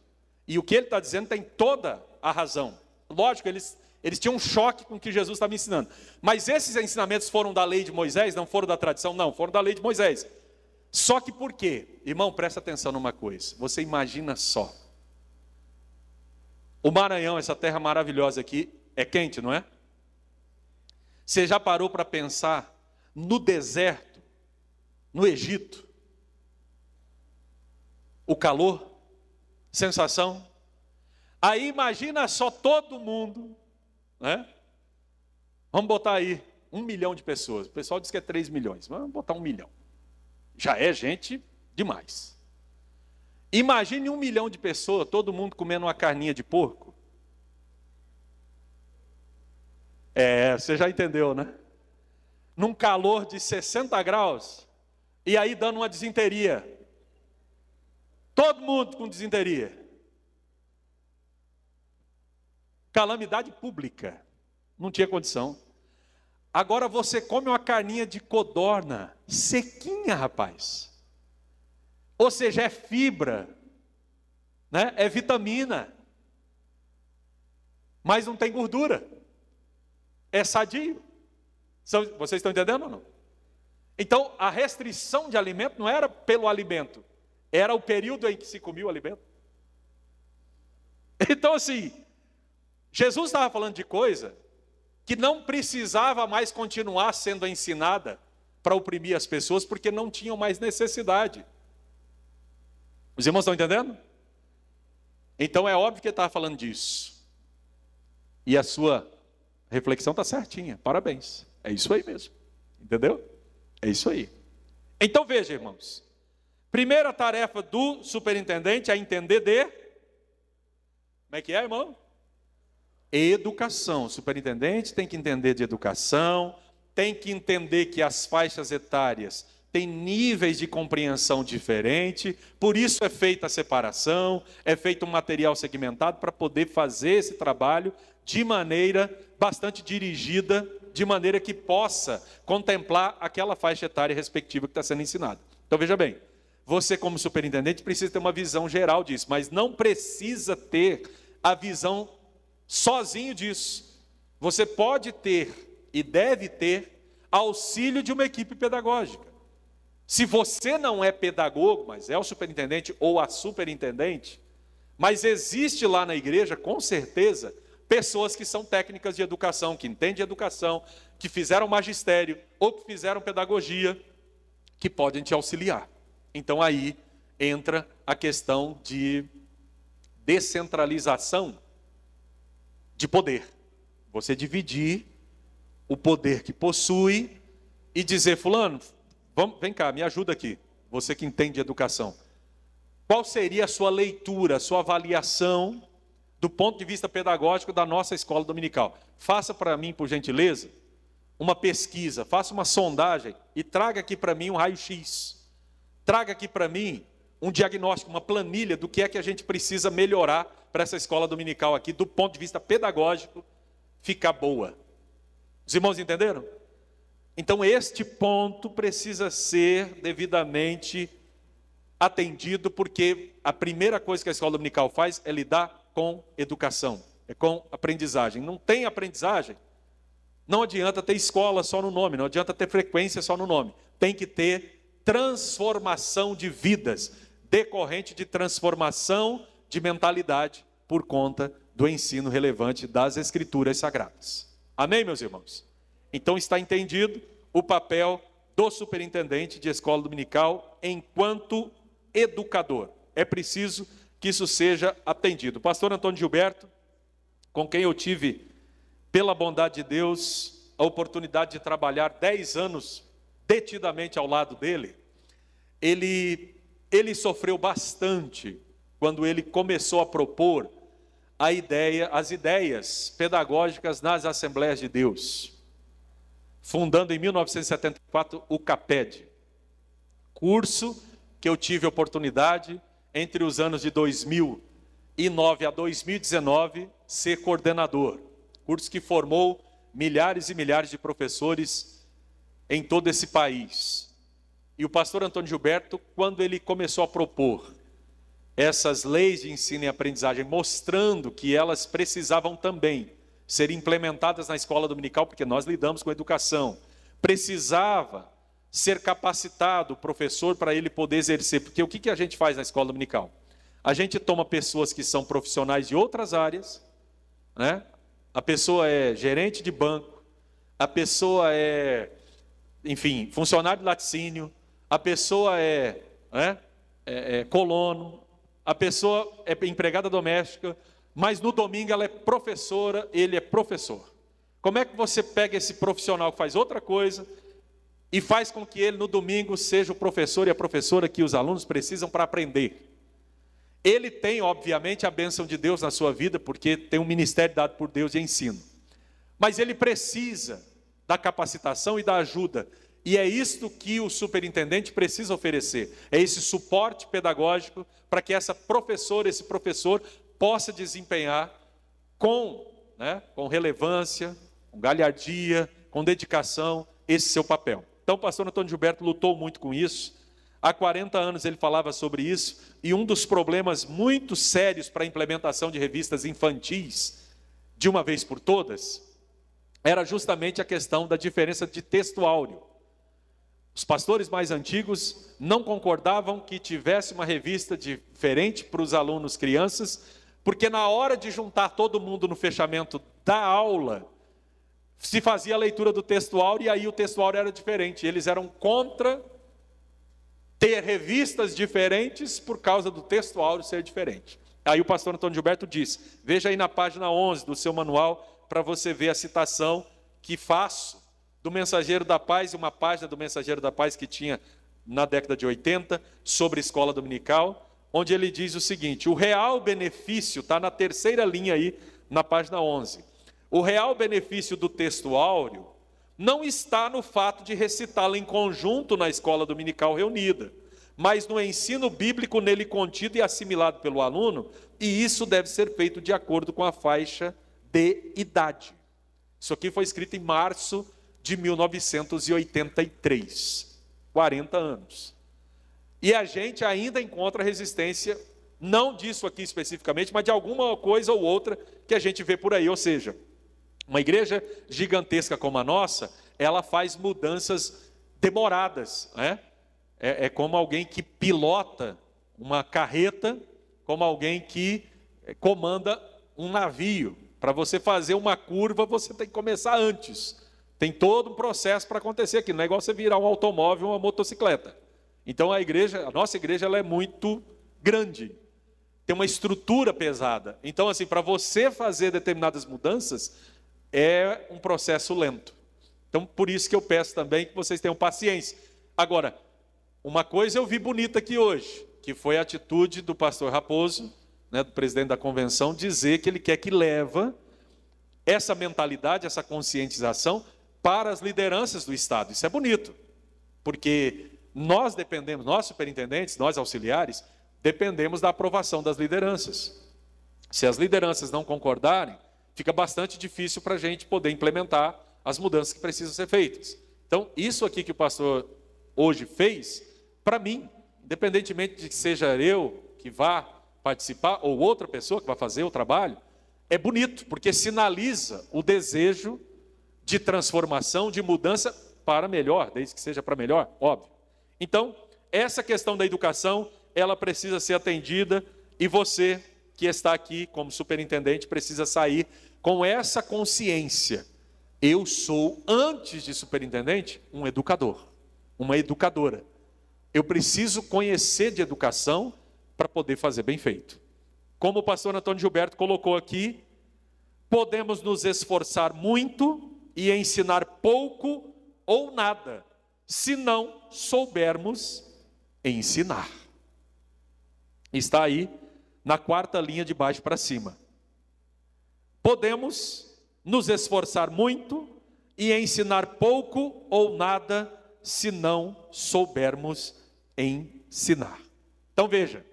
Speaker 1: E o que ele está dizendo tem toda a razão. Lógico, eles, eles tinham um choque com o que Jesus estava ensinando. Mas esses ensinamentos foram da lei de Moisés, não foram da tradição, não, foram da lei de Moisés. Só que por quê? Irmão, presta atenção numa coisa. Você imagina só. O Maranhão, essa terra maravilhosa aqui, é quente, não é? Você já parou para pensar no deserto, no Egito, o calor, sensação. Aí imagina só todo mundo, né? Vamos botar aí um milhão de pessoas. O pessoal diz que é três milhões, mas vamos botar um milhão. Já é gente demais. Imagine um milhão de pessoas, todo mundo comendo uma carninha de porco. É, você já entendeu, né? Num calor de 60 graus, e aí dando uma desinteria. Todo mundo com desinteria. Calamidade pública. Não tinha condição. Agora você come uma carninha de codorna, sequinha, rapaz. Ou seja, é fibra, né? é vitamina, mas não tem gordura. É sadio. Vocês estão entendendo ou não? Então, a restrição de alimento não era pelo alimento, era o período em que se comia o alimento. Então, assim, Jesus estava falando de coisa que não precisava mais continuar sendo ensinada para oprimir as pessoas, porque não tinham mais necessidade. Os irmãos estão entendendo? Então é óbvio que ele estava falando disso. E a sua reflexão está certinha, parabéns. É isso aí mesmo, entendeu? É isso aí. Então veja, irmãos, Primeira tarefa do superintendente é entender de. Como é que é, irmão? Educação. O superintendente tem que entender de educação, tem que entender que as faixas etárias têm níveis de compreensão diferente, por isso é feita a separação, é feito um material segmentado para poder fazer esse trabalho de maneira bastante dirigida, de maneira que possa contemplar aquela faixa etária respectiva que está sendo ensinada. Então veja bem, você, como superintendente, precisa ter uma visão geral disso, mas não precisa ter a visão sozinho disso. Você pode ter e deve ter auxílio de uma equipe pedagógica. Se você não é pedagogo, mas é o superintendente ou a superintendente, mas existe lá na igreja, com certeza, pessoas que são técnicas de educação, que entendem educação, que fizeram magistério ou que fizeram pedagogia, que podem te auxiliar. Então aí entra a questão de descentralização de poder. Você dividir o poder que possui e dizer, Fulano, vamos, vem cá, me ajuda aqui, você que entende educação. Qual seria a sua leitura, a sua avaliação do ponto de vista pedagógico da nossa escola dominical? Faça para mim, por gentileza, uma pesquisa, faça uma sondagem e traga aqui para mim um raio-x traga aqui para mim um diagnóstico, uma planilha do que é que a gente precisa melhorar para essa escola dominical aqui, do ponto de vista pedagógico, ficar boa. Os irmãos entenderam? Então, este ponto precisa ser devidamente atendido, porque a primeira coisa que a escola dominical faz é lidar com educação, é com aprendizagem. Não tem aprendizagem, não adianta ter escola só no nome, não adianta ter frequência só no nome. Tem que ter transformação de vidas, decorrente de transformação de mentalidade por conta do ensino relevante das Escrituras Sagradas. Amém, meus irmãos? Então está entendido o papel do superintendente de escola dominical enquanto educador. É preciso que isso seja atendido. Pastor Antônio Gilberto, com quem eu tive, pela bondade de Deus, a oportunidade de trabalhar 10 anos detidamente ao lado dele, ele, ele sofreu bastante quando ele começou a propor a ideia, as ideias pedagógicas nas Assembleias de Deus, fundando em 1974 o CAPED, curso que eu tive oportunidade entre os anos de 2009 a 2019 ser coordenador, curso que formou milhares e milhares de professores em todo esse país. E o pastor Antônio Gilberto, quando ele começou a propor essas leis de ensino e aprendizagem, mostrando que elas precisavam também ser implementadas na escola dominical, porque nós lidamos com educação, precisava ser capacitado o professor para ele poder exercer, porque o que, que a gente faz na escola dominical? A gente toma pessoas que são profissionais de outras áreas, né? a pessoa é gerente de banco, a pessoa é enfim, funcionário de laticínio, a pessoa é, né, é, é colono, a pessoa é empregada doméstica, mas no domingo ela é professora, ele é professor. Como é que você pega esse profissional que faz outra coisa e faz com que ele no domingo seja o professor e a professora que os alunos precisam para aprender? Ele tem, obviamente, a bênção de Deus na sua vida, porque tem um ministério dado por Deus de ensino. Mas ele precisa da capacitação e da ajuda. E é isto que o superintendente precisa oferecer: é esse suporte pedagógico para que essa professora, esse professor, possa desempenhar com, né, com relevância, com galhardia, com dedicação, esse seu papel. Então, o pastor Antônio Gilberto lutou muito com isso. Há 40 anos ele falava sobre isso, e um dos problemas muito sérios para a implementação de revistas infantis, de uma vez por todas, era justamente a questão da diferença de texto áureo. Os pastores mais antigos não concordavam que tivesse uma revista diferente para os alunos crianças, porque na hora de juntar todo mundo no fechamento da aula, se fazia a leitura do texto e aí o texto era diferente. Eles eram contra ter revistas diferentes por causa do texto ser diferente. Aí o pastor Antônio Gilberto diz: veja aí na página 11 do seu manual para você ver a citação que faço do Mensageiro da Paz, e uma página do Mensageiro da Paz que tinha na década de 80 sobre escola dominical, onde ele diz o seguinte: o real benefício está na terceira linha aí, na página 11. O real benefício do texto áureo não está no fato de recitá-lo em conjunto na escola dominical reunida, mas no ensino bíblico nele contido e assimilado pelo aluno, e isso deve ser feito de acordo com a faixa de idade. Isso aqui foi escrito em março de 1983, 40 anos. E a gente ainda encontra resistência, não disso aqui especificamente, mas de alguma coisa ou outra que a gente vê por aí. Ou seja, uma igreja gigantesca como a nossa, ela faz mudanças demoradas. Né? É, é como alguém que pilota uma carreta, como alguém que é, comanda um navio. Para você fazer uma curva, você tem que começar antes. Tem todo um processo para acontecer aqui. Não é igual você virar um automóvel ou uma motocicleta. Então a igreja, a nossa igreja, ela é muito grande. Tem uma estrutura pesada. Então, assim, para você fazer determinadas mudanças, é um processo lento. Então, por isso que eu peço também que vocês tenham paciência. Agora, uma coisa eu vi bonita aqui hoje, que foi a atitude do pastor Raposo né, do presidente da convenção dizer que ele quer que leva essa mentalidade, essa conscientização para as lideranças do Estado. Isso é bonito, porque nós dependemos, nós superintendentes, nós auxiliares, dependemos da aprovação das lideranças. Se as lideranças não concordarem, fica bastante difícil para a gente poder implementar as mudanças que precisam ser feitas. Então, isso aqui que o pastor hoje fez, para mim, independentemente de que seja eu que vá participar, ou outra pessoa que vai fazer o trabalho, é bonito, porque sinaliza o desejo de transformação, de mudança para melhor, desde que seja para melhor, óbvio. Então, essa questão da educação, ela precisa ser atendida e você que está aqui como superintendente precisa sair com essa consciência. Eu sou, antes de superintendente, um educador, uma educadora. Eu preciso conhecer de educação para poder fazer bem feito. Como o pastor Antônio Gilberto colocou aqui, podemos nos esforçar muito e ensinar pouco ou nada, se não soubermos ensinar. Está aí na quarta linha de baixo para cima. Podemos nos esforçar muito e ensinar pouco ou nada se não soubermos ensinar. Então veja,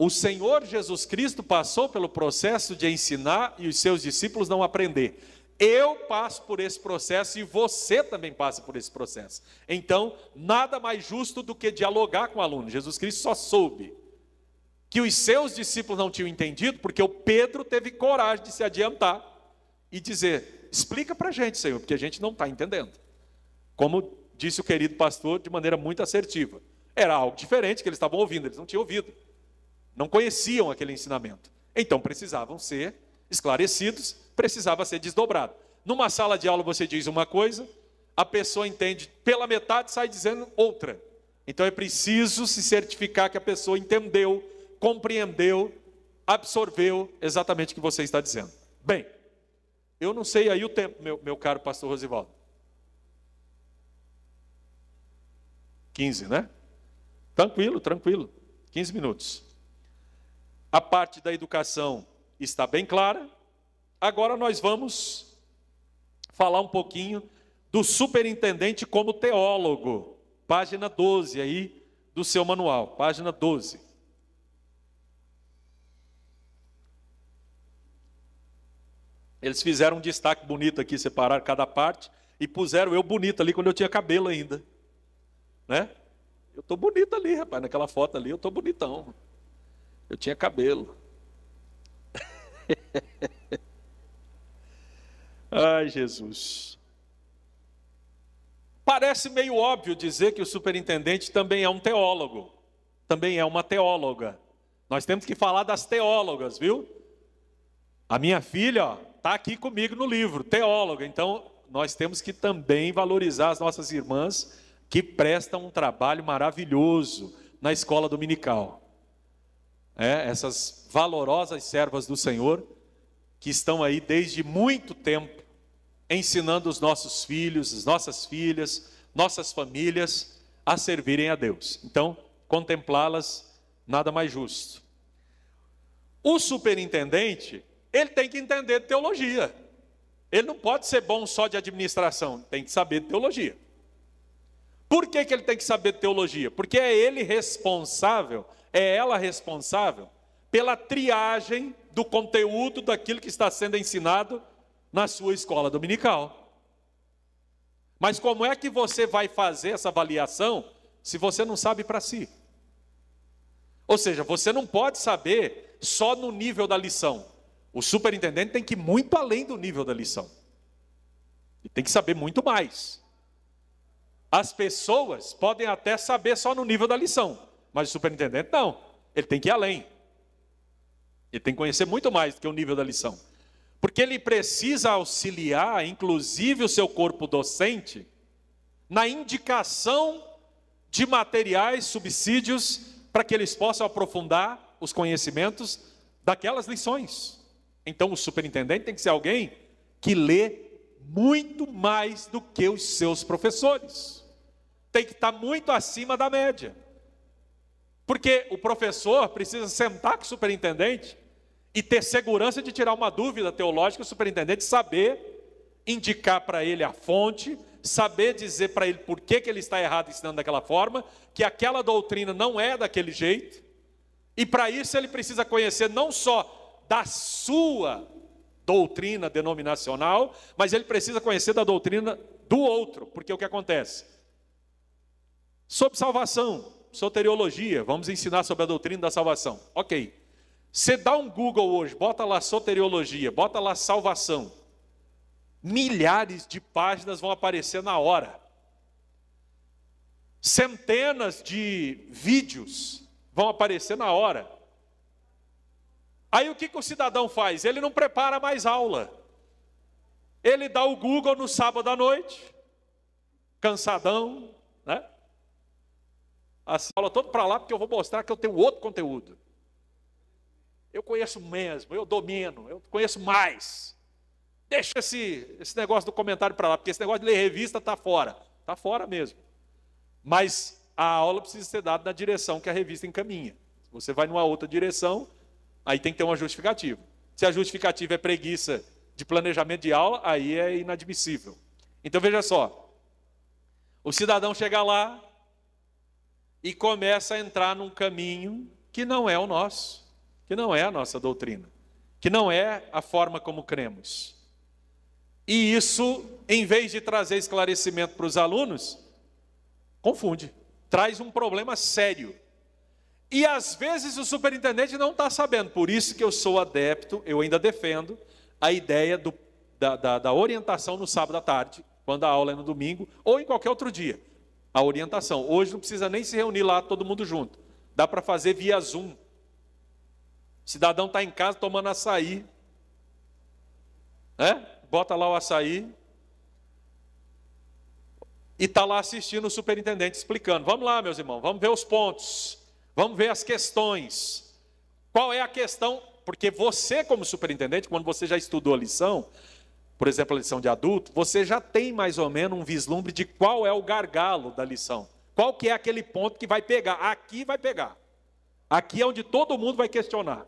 Speaker 1: o Senhor Jesus Cristo passou pelo processo de ensinar e os seus discípulos não aprender. Eu passo por esse processo e você também passa por esse processo. Então, nada mais justo do que dialogar com o aluno. Jesus Cristo só soube que os seus discípulos não tinham entendido, porque o Pedro teve coragem de se adiantar e dizer: explica para a gente, Senhor, porque a gente não está entendendo. Como disse o querido pastor de maneira muito assertiva. Era algo diferente que eles estavam ouvindo, eles não tinham ouvido não conheciam aquele ensinamento. Então precisavam ser esclarecidos, precisava ser desdobrado. Numa sala de aula você diz uma coisa, a pessoa entende pela metade, sai dizendo outra. Então é preciso se certificar que a pessoa entendeu, compreendeu, absorveu exatamente o que você está dizendo. Bem, eu não sei aí o tempo, meu, meu caro pastor Rosivaldo. 15, né? Tranquilo, tranquilo. 15 minutos. A parte da educação está bem clara. Agora nós vamos falar um pouquinho do superintendente como teólogo. Página 12 aí do seu manual, página 12. Eles fizeram um destaque bonito aqui, separaram cada parte e puseram eu bonito ali quando eu tinha cabelo ainda. Né? Eu tô bonito ali, rapaz, naquela foto ali, eu tô bonitão. Eu tinha cabelo. Ai, Jesus. Parece meio óbvio dizer que o superintendente também é um teólogo, também é uma teóloga. Nós temos que falar das teólogas, viu? A minha filha está aqui comigo no livro, teóloga. Então, nós temos que também valorizar as nossas irmãs que prestam um trabalho maravilhoso na escola dominical é, essas valorosas servas do Senhor, que estão aí desde muito tempo ensinando os nossos filhos, as nossas filhas, nossas famílias a servirem a Deus. Então, contemplá-las nada mais justo. O superintendente, ele tem que entender de teologia. Ele não pode ser bom só de administração, tem que saber de teologia. Por que, que ele tem que saber de teologia? Porque é ele responsável é ela responsável pela triagem do conteúdo daquilo que está sendo ensinado na sua escola dominical. Mas como é que você vai fazer essa avaliação se você não sabe para si? Ou seja, você não pode saber só no nível da lição. O superintendente tem que ir muito além do nível da lição. E tem que saber muito mais. As pessoas podem até saber só no nível da lição, mas o superintendente não. Ele tem que ir além. Ele tem que conhecer muito mais do que o nível da lição. Porque ele precisa auxiliar, inclusive, o seu corpo docente na indicação de materiais, subsídios, para que eles possam aprofundar os conhecimentos daquelas lições. Então, o superintendente tem que ser alguém que lê muito mais do que os seus professores. Tem que estar muito acima da média. Porque o professor precisa sentar com o superintendente e ter segurança de tirar uma dúvida teológica, o superintendente saber indicar para ele a fonte, saber dizer para ele por que, que ele está errado ensinando daquela forma, que aquela doutrina não é daquele jeito, e para isso ele precisa conhecer não só da sua doutrina denominacional, mas ele precisa conhecer da doutrina do outro, porque o que acontece? Sobre salvação, soteriologia, vamos ensinar sobre a doutrina da salvação. Ok. Você dá um Google hoje, bota lá soteriologia, bota lá salvação. Milhares de páginas vão aparecer na hora. Centenas de vídeos vão aparecer na hora. Aí o que, que o cidadão faz? Ele não prepara mais aula. Ele dá o Google no sábado à noite, cansadão, assim, aula todo para lá, porque eu vou mostrar que eu tenho outro conteúdo. Eu conheço mesmo, eu domino, eu conheço mais. Deixa esse, esse negócio do comentário para lá, porque esse negócio de ler revista está fora. Está fora mesmo. Mas a aula precisa ser dada na direção que a revista encaminha. Se você vai numa outra direção, aí tem que ter uma justificativa. Se a justificativa é preguiça de planejamento de aula, aí é inadmissível. Então veja só: o cidadão chega lá, e começa a entrar num caminho que não é o nosso, que não é a nossa doutrina, que não é a forma como cremos. E isso, em vez de trazer esclarecimento para os alunos, confunde, traz um problema sério. E às vezes o superintendente não está sabendo, por isso que eu sou adepto, eu ainda defendo a ideia do, da, da, da orientação no sábado à tarde, quando a aula é no domingo, ou em qualquer outro dia a orientação. Hoje não precisa nem se reunir lá todo mundo junto. Dá para fazer via Zoom. O cidadão está em casa tomando açaí. Né? Bota lá o açaí. E está lá assistindo o superintendente explicando. Vamos lá, meus irmãos, vamos ver os pontos. Vamos ver as questões. Qual é a questão? Porque você, como superintendente, quando você já estudou a lição, por exemplo, a lição de adulto, você já tem mais ou menos um vislumbre de qual é o gargalo da lição. Qual que é aquele ponto que vai pegar? Aqui vai pegar. Aqui é onde todo mundo vai questionar.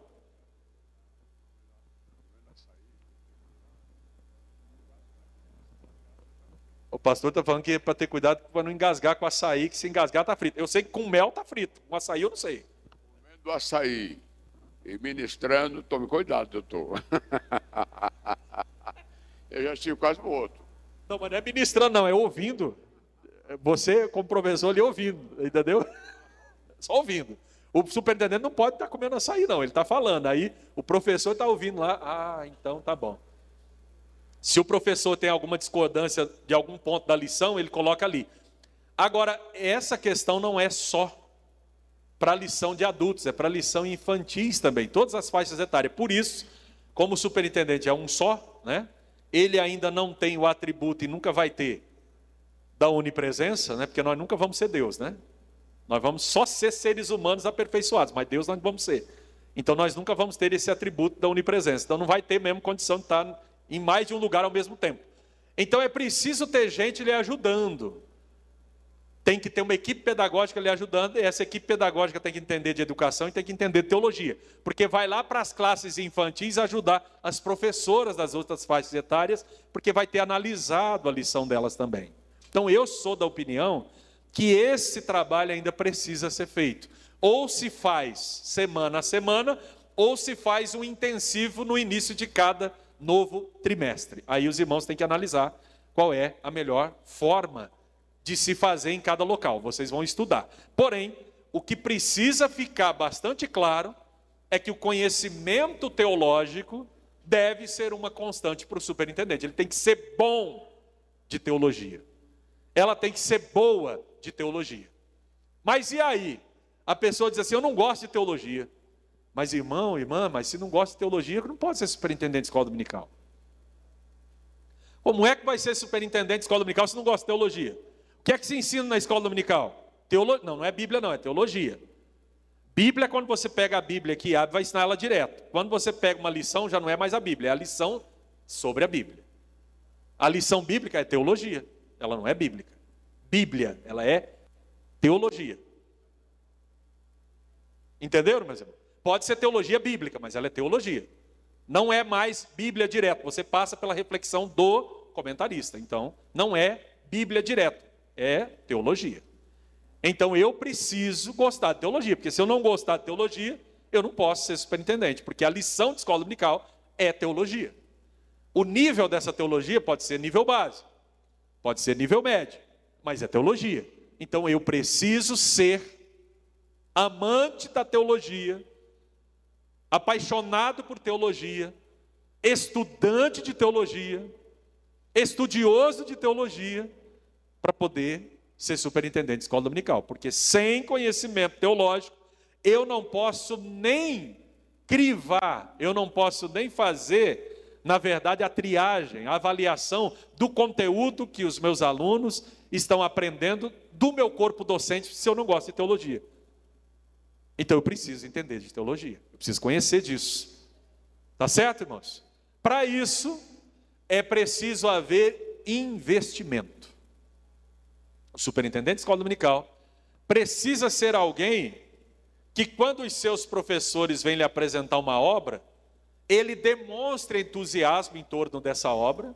Speaker 1: O pastor está falando que é para ter cuidado para não engasgar com açaí, que se engasgar está frito. Eu sei que com mel está frito, com açaí eu não sei. Comendo açaí
Speaker 2: e ministrando, tome cuidado, doutor. Eu já estive quase no outro. Não, mas não é ministrando, não, é ouvindo.
Speaker 1: Você, como professor, ali ouvindo, entendeu? Só ouvindo. O superintendente não pode estar tá comendo açaí, não, ele está falando. Aí o professor está ouvindo lá, ah, então tá bom. Se o professor tem alguma discordância de algum ponto da lição, ele coloca ali. Agora, essa questão não é só para lição de adultos, é para lição infantis também, todas as faixas etárias. Por isso, como o superintendente é um só, né? ele ainda não tem o atributo e nunca vai ter da onipresença, né? porque nós nunca vamos ser Deus, né? Nós vamos só ser seres humanos aperfeiçoados, mas Deus nós vamos ser. Então nós nunca vamos ter esse atributo da onipresença. Então não vai ter mesmo condição de estar em mais de um lugar ao mesmo tempo. Então é preciso ter gente lhe ajudando tem que ter uma equipe pedagógica lhe ajudando, e essa equipe pedagógica tem que entender de educação e tem que entender de teologia, porque vai lá para as classes infantis ajudar as professoras das outras faixas etárias, porque vai ter analisado a lição delas também. Então eu sou da opinião que esse trabalho ainda precisa ser feito. Ou se faz semana a semana, ou se faz um intensivo no início de cada novo trimestre. Aí os irmãos têm que analisar qual é a melhor forma de se fazer em cada local. Vocês vão estudar. Porém, o que precisa ficar bastante claro é que o conhecimento teológico deve ser uma constante para o superintendente. Ele tem que ser bom de teologia. Ela tem que ser boa de teologia. Mas e aí? A pessoa diz assim: Eu não gosto de teologia. Mas irmão, irmã, mas se não gosta de teologia, não pode ser superintendente de escola dominical. Como é que vai ser superintendente de escola dominical se não gosta de teologia? O que é que se ensina na escola dominical? Teolo... Não, não é Bíblia, não, é teologia. Bíblia, quando você pega a Bíblia aqui, abre, vai ensinar ela direto. Quando você pega uma lição, já não é mais a Bíblia, é a lição sobre a Bíblia. A lição bíblica é teologia, ela não é bíblica. Bíblia, ela é teologia. Entenderam, meus irmãos? Pode ser teologia bíblica, mas ela é teologia. Não é mais Bíblia direto, você passa pela reflexão do comentarista. Então, não é Bíblia direto é teologia. Então eu preciso gostar de teologia, porque se eu não gostar de teologia, eu não posso ser superintendente, porque a lição de escola dominical é teologia. O nível dessa teologia pode ser nível base, pode ser nível médio, mas é teologia. Então eu preciso ser amante da teologia, apaixonado por teologia, estudante de teologia, estudioso de teologia, para poder ser superintendente de escola dominical, porque sem conhecimento teológico eu não posso nem crivar, eu não posso nem fazer, na verdade, a triagem, a avaliação do conteúdo que os meus alunos estão aprendendo do meu corpo docente se eu não gosto de teologia. Então eu preciso entender de teologia, eu preciso conhecer disso. Tá certo, irmãos? Para isso é preciso haver investimento superintendente de escola dominical, precisa ser alguém que, quando os seus professores vêm lhe apresentar uma obra, ele demonstra entusiasmo em torno dessa obra,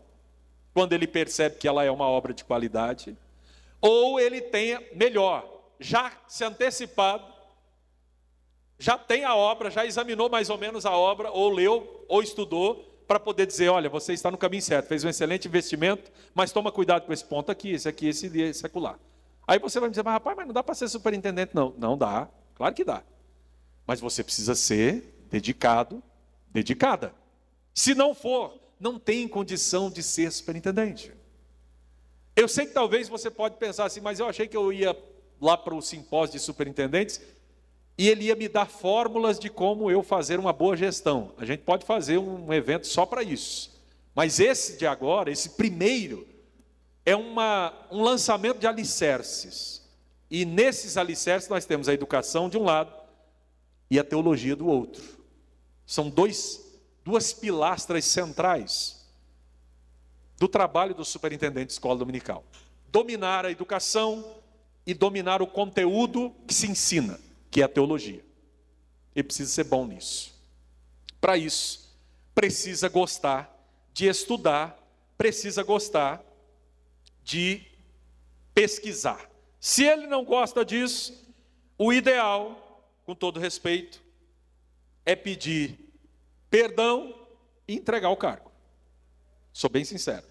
Speaker 1: quando ele percebe que ela é uma obra de qualidade, ou ele tenha, melhor, já se antecipado, já tem a obra, já examinou mais ou menos a obra, ou leu, ou estudou, para poder dizer, olha, você está no caminho certo, fez um excelente investimento, mas toma cuidado com esse ponto aqui, esse aqui, esse, esse acolá. Aí você vai me dizer, mas rapaz, mas não dá para ser superintendente, não. Não dá, claro que dá. Mas você precisa ser dedicado, dedicada. Se não for, não tem condição de ser superintendente. Eu sei que talvez você pode pensar assim, mas eu achei que eu ia lá para o simpósio de superintendentes e ele ia me dar fórmulas de como eu fazer uma boa gestão. A gente pode fazer um evento só para isso. Mas esse de agora, esse primeiro, é uma, um lançamento de alicerces. E nesses alicerces nós temos a educação de um lado e a teologia do outro. São dois, duas pilastras centrais do trabalho do superintendente de escola dominical: dominar a educação e dominar o conteúdo que se ensina que é a teologia. E precisa ser bom nisso. Para isso, precisa gostar de estudar, precisa gostar de pesquisar. Se ele não gosta disso, o ideal, com todo respeito, é pedir perdão e entregar o cargo. Sou bem sincero.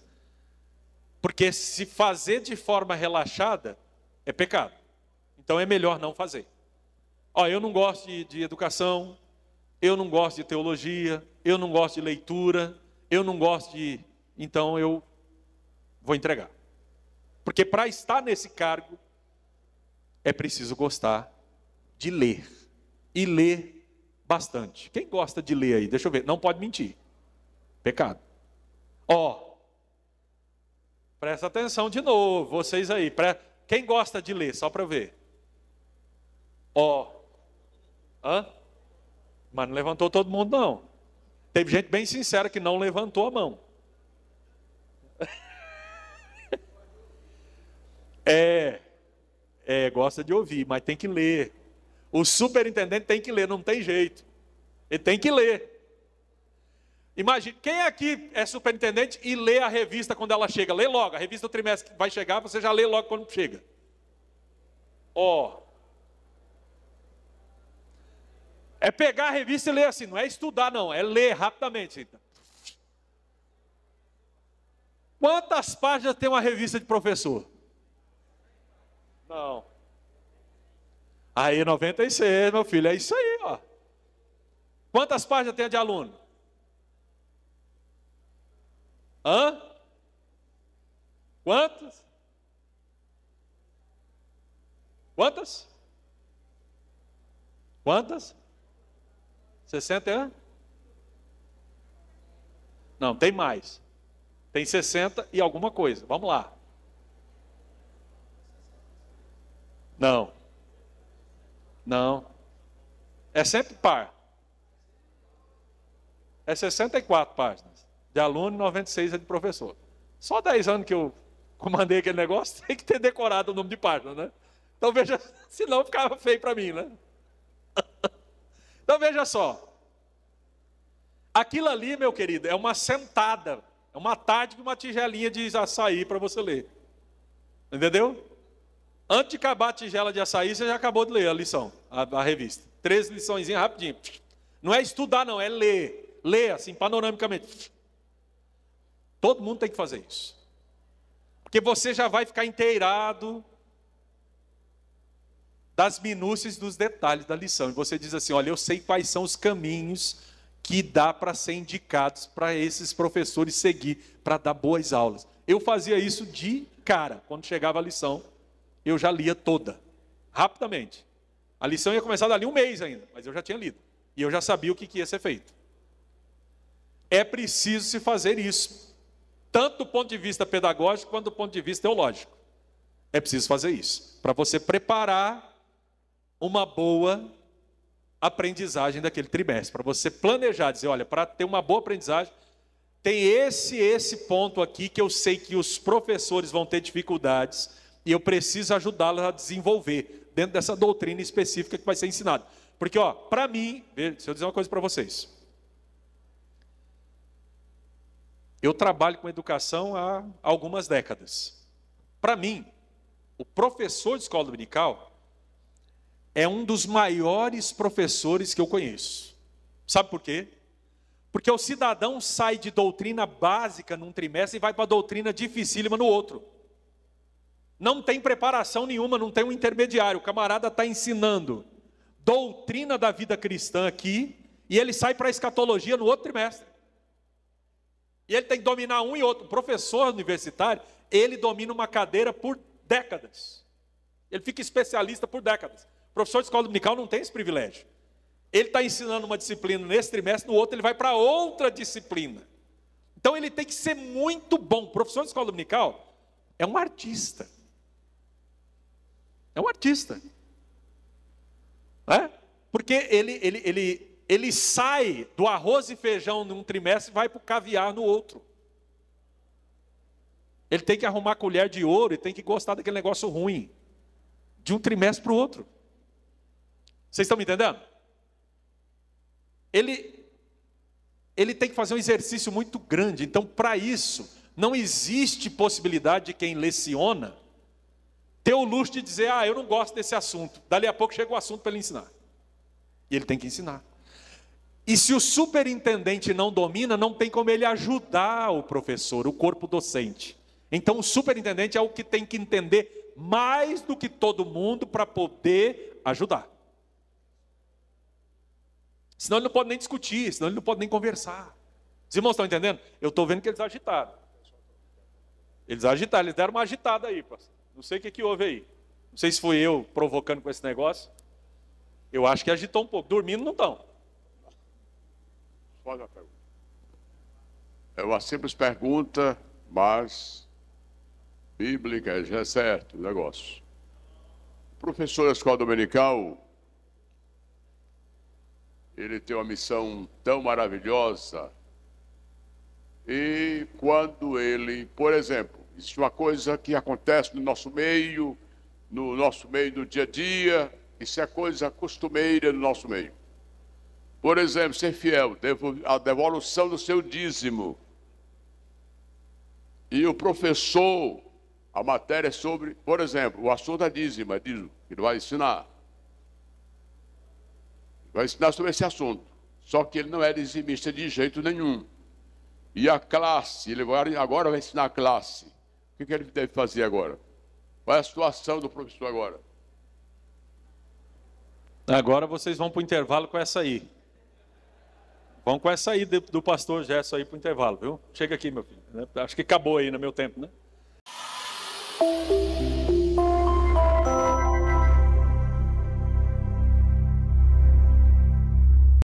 Speaker 1: Porque se fazer de forma relaxada é pecado. Então é melhor não fazer. Ó, eu não gosto de, de educação, eu não gosto de teologia, eu não gosto de leitura, eu não gosto de. Então eu vou entregar. Porque para estar nesse cargo, é preciso gostar de ler. E ler bastante. Quem gosta de ler aí? Deixa eu ver. Não pode mentir. Pecado. Ó, oh, presta atenção de novo, vocês aí. Pre... Quem gosta de ler? Só para ver. Ó, oh, Hã? Mas não levantou todo mundo, não. Teve gente bem sincera que não levantou a mão. é, é, gosta de ouvir, mas tem que ler. O superintendente tem que ler, não tem jeito. Ele tem que ler. Imagine, quem aqui é superintendente e lê a revista quando ela chega? Lê logo, a revista do trimestre vai chegar, você já lê logo quando chega. Ó, oh, É pegar a revista e ler assim, não é estudar, não, é ler rapidamente. Então. Quantas páginas tem uma revista de professor? Não. Aí, 96, meu filho, é isso aí, ó. Quantas páginas tem de aluno? Hã? Quantas? Quantas? Quantas? 60 é? Não, tem mais. Tem 60 e alguma coisa. Vamos lá. Não. Não. É sempre par. É 64 páginas. De aluno e 96 é de professor. Só 10 anos que eu comandei aquele negócio, tem que ter decorado o número de páginas, né? Então veja, senão ficava feio para mim, né? Então veja só. Aquilo ali, meu querido, é uma sentada, é uma tarde de uma tigelinha de açaí para você ler. Entendeu? Antes de acabar a tigela de açaí, você já acabou de ler a lição, a, a revista. Três lições rapidinho. Não é estudar, não, é ler. Ler, assim, panoramicamente. Todo mundo tem que fazer isso. Porque você já vai ficar inteirado das minúcias dos detalhes da lição. E você diz assim: olha, eu sei quais são os caminhos que dá para ser indicados para esses professores seguir para dar boas aulas. Eu fazia isso de cara. Quando chegava a lição, eu já lia toda, rapidamente. A lição ia começar dali um mês ainda, mas eu já tinha lido. E eu já sabia o que, que ia ser feito. É preciso se fazer isso, tanto do ponto de vista pedagógico quanto do ponto de vista teológico. É preciso fazer isso, para você preparar uma boa aprendizagem daquele trimestre, para você planejar, dizer, olha, para ter uma boa aprendizagem, tem esse esse ponto aqui que eu sei que os professores vão ter dificuldades e eu preciso ajudá-los a desenvolver dentro dessa doutrina específica que vai ser ensinada. Porque, ó, para mim, deixa eu dizer uma coisa para vocês. Eu trabalho com educação há algumas décadas. Para mim, o professor de escola dominical é um dos maiores professores que eu conheço. Sabe por quê? Porque o cidadão sai de doutrina básica num trimestre e vai para doutrina dificílima no outro. Não tem preparação nenhuma, não tem um intermediário. O camarada está ensinando doutrina da vida cristã aqui e ele sai para a escatologia no outro trimestre. E ele tem que dominar um e outro. O professor universitário, ele domina uma cadeira por décadas. Ele fica especialista por décadas. O professor de escola dominical não tem esse privilégio. Ele está ensinando uma disciplina nesse trimestre, no outro ele vai para outra disciplina. Então ele tem que ser muito bom. O professor de escola dominical é um artista. É um artista. Né? Porque ele, ele, ele, ele sai do arroz e feijão num trimestre e vai para o caviar no outro. Ele tem que arrumar colher de ouro e tem que gostar daquele negócio ruim. De um trimestre para o outro. Vocês estão me entendendo? Ele, ele tem que fazer um exercício muito grande. Então, para isso, não existe possibilidade de quem leciona ter o luxo de dizer: ah, eu não gosto desse assunto. Dali a pouco chega o assunto para ele ensinar. E ele tem que ensinar. E se o superintendente não domina, não tem como ele ajudar o professor, o corpo docente. Então, o superintendente é o que tem que entender mais do que todo mundo para poder ajudar. Senão ele não pode nem discutir, senão ele não pode nem conversar. Os irmãos estão entendendo? Eu estou vendo que eles agitaram. Eles agitaram, eles deram uma agitada aí, pastor. Não sei o que, que houve aí. Não sei se fui eu provocando com esse negócio. Eu acho que agitou um pouco. Dormindo não estão.
Speaker 2: Faz a pergunta. É uma simples pergunta, mas bíblica, já é certo o negócio. professor da escola dominical ele tem uma missão tão maravilhosa. E quando ele, por exemplo, existe uma coisa que acontece no nosso meio, no nosso meio do dia a dia, isso é coisa costumeira no nosso meio. Por exemplo, ser fiel, a devolução do seu dízimo. E o professor, a matéria é sobre, por exemplo, o assunto da é dízima, é dízimo, que ele vai ensinar vai ensinar sobre esse assunto. Só que ele não era eximista de jeito nenhum. E a classe, ele vai, agora vai ensinar a classe. O que, que ele deve fazer agora? Qual é a situação do professor agora? Agora vocês vão para o intervalo com essa aí.
Speaker 1: Vamos com essa aí do pastor Gerson aí para o intervalo, viu? Chega aqui, meu filho. Acho que acabou aí no meu tempo, né?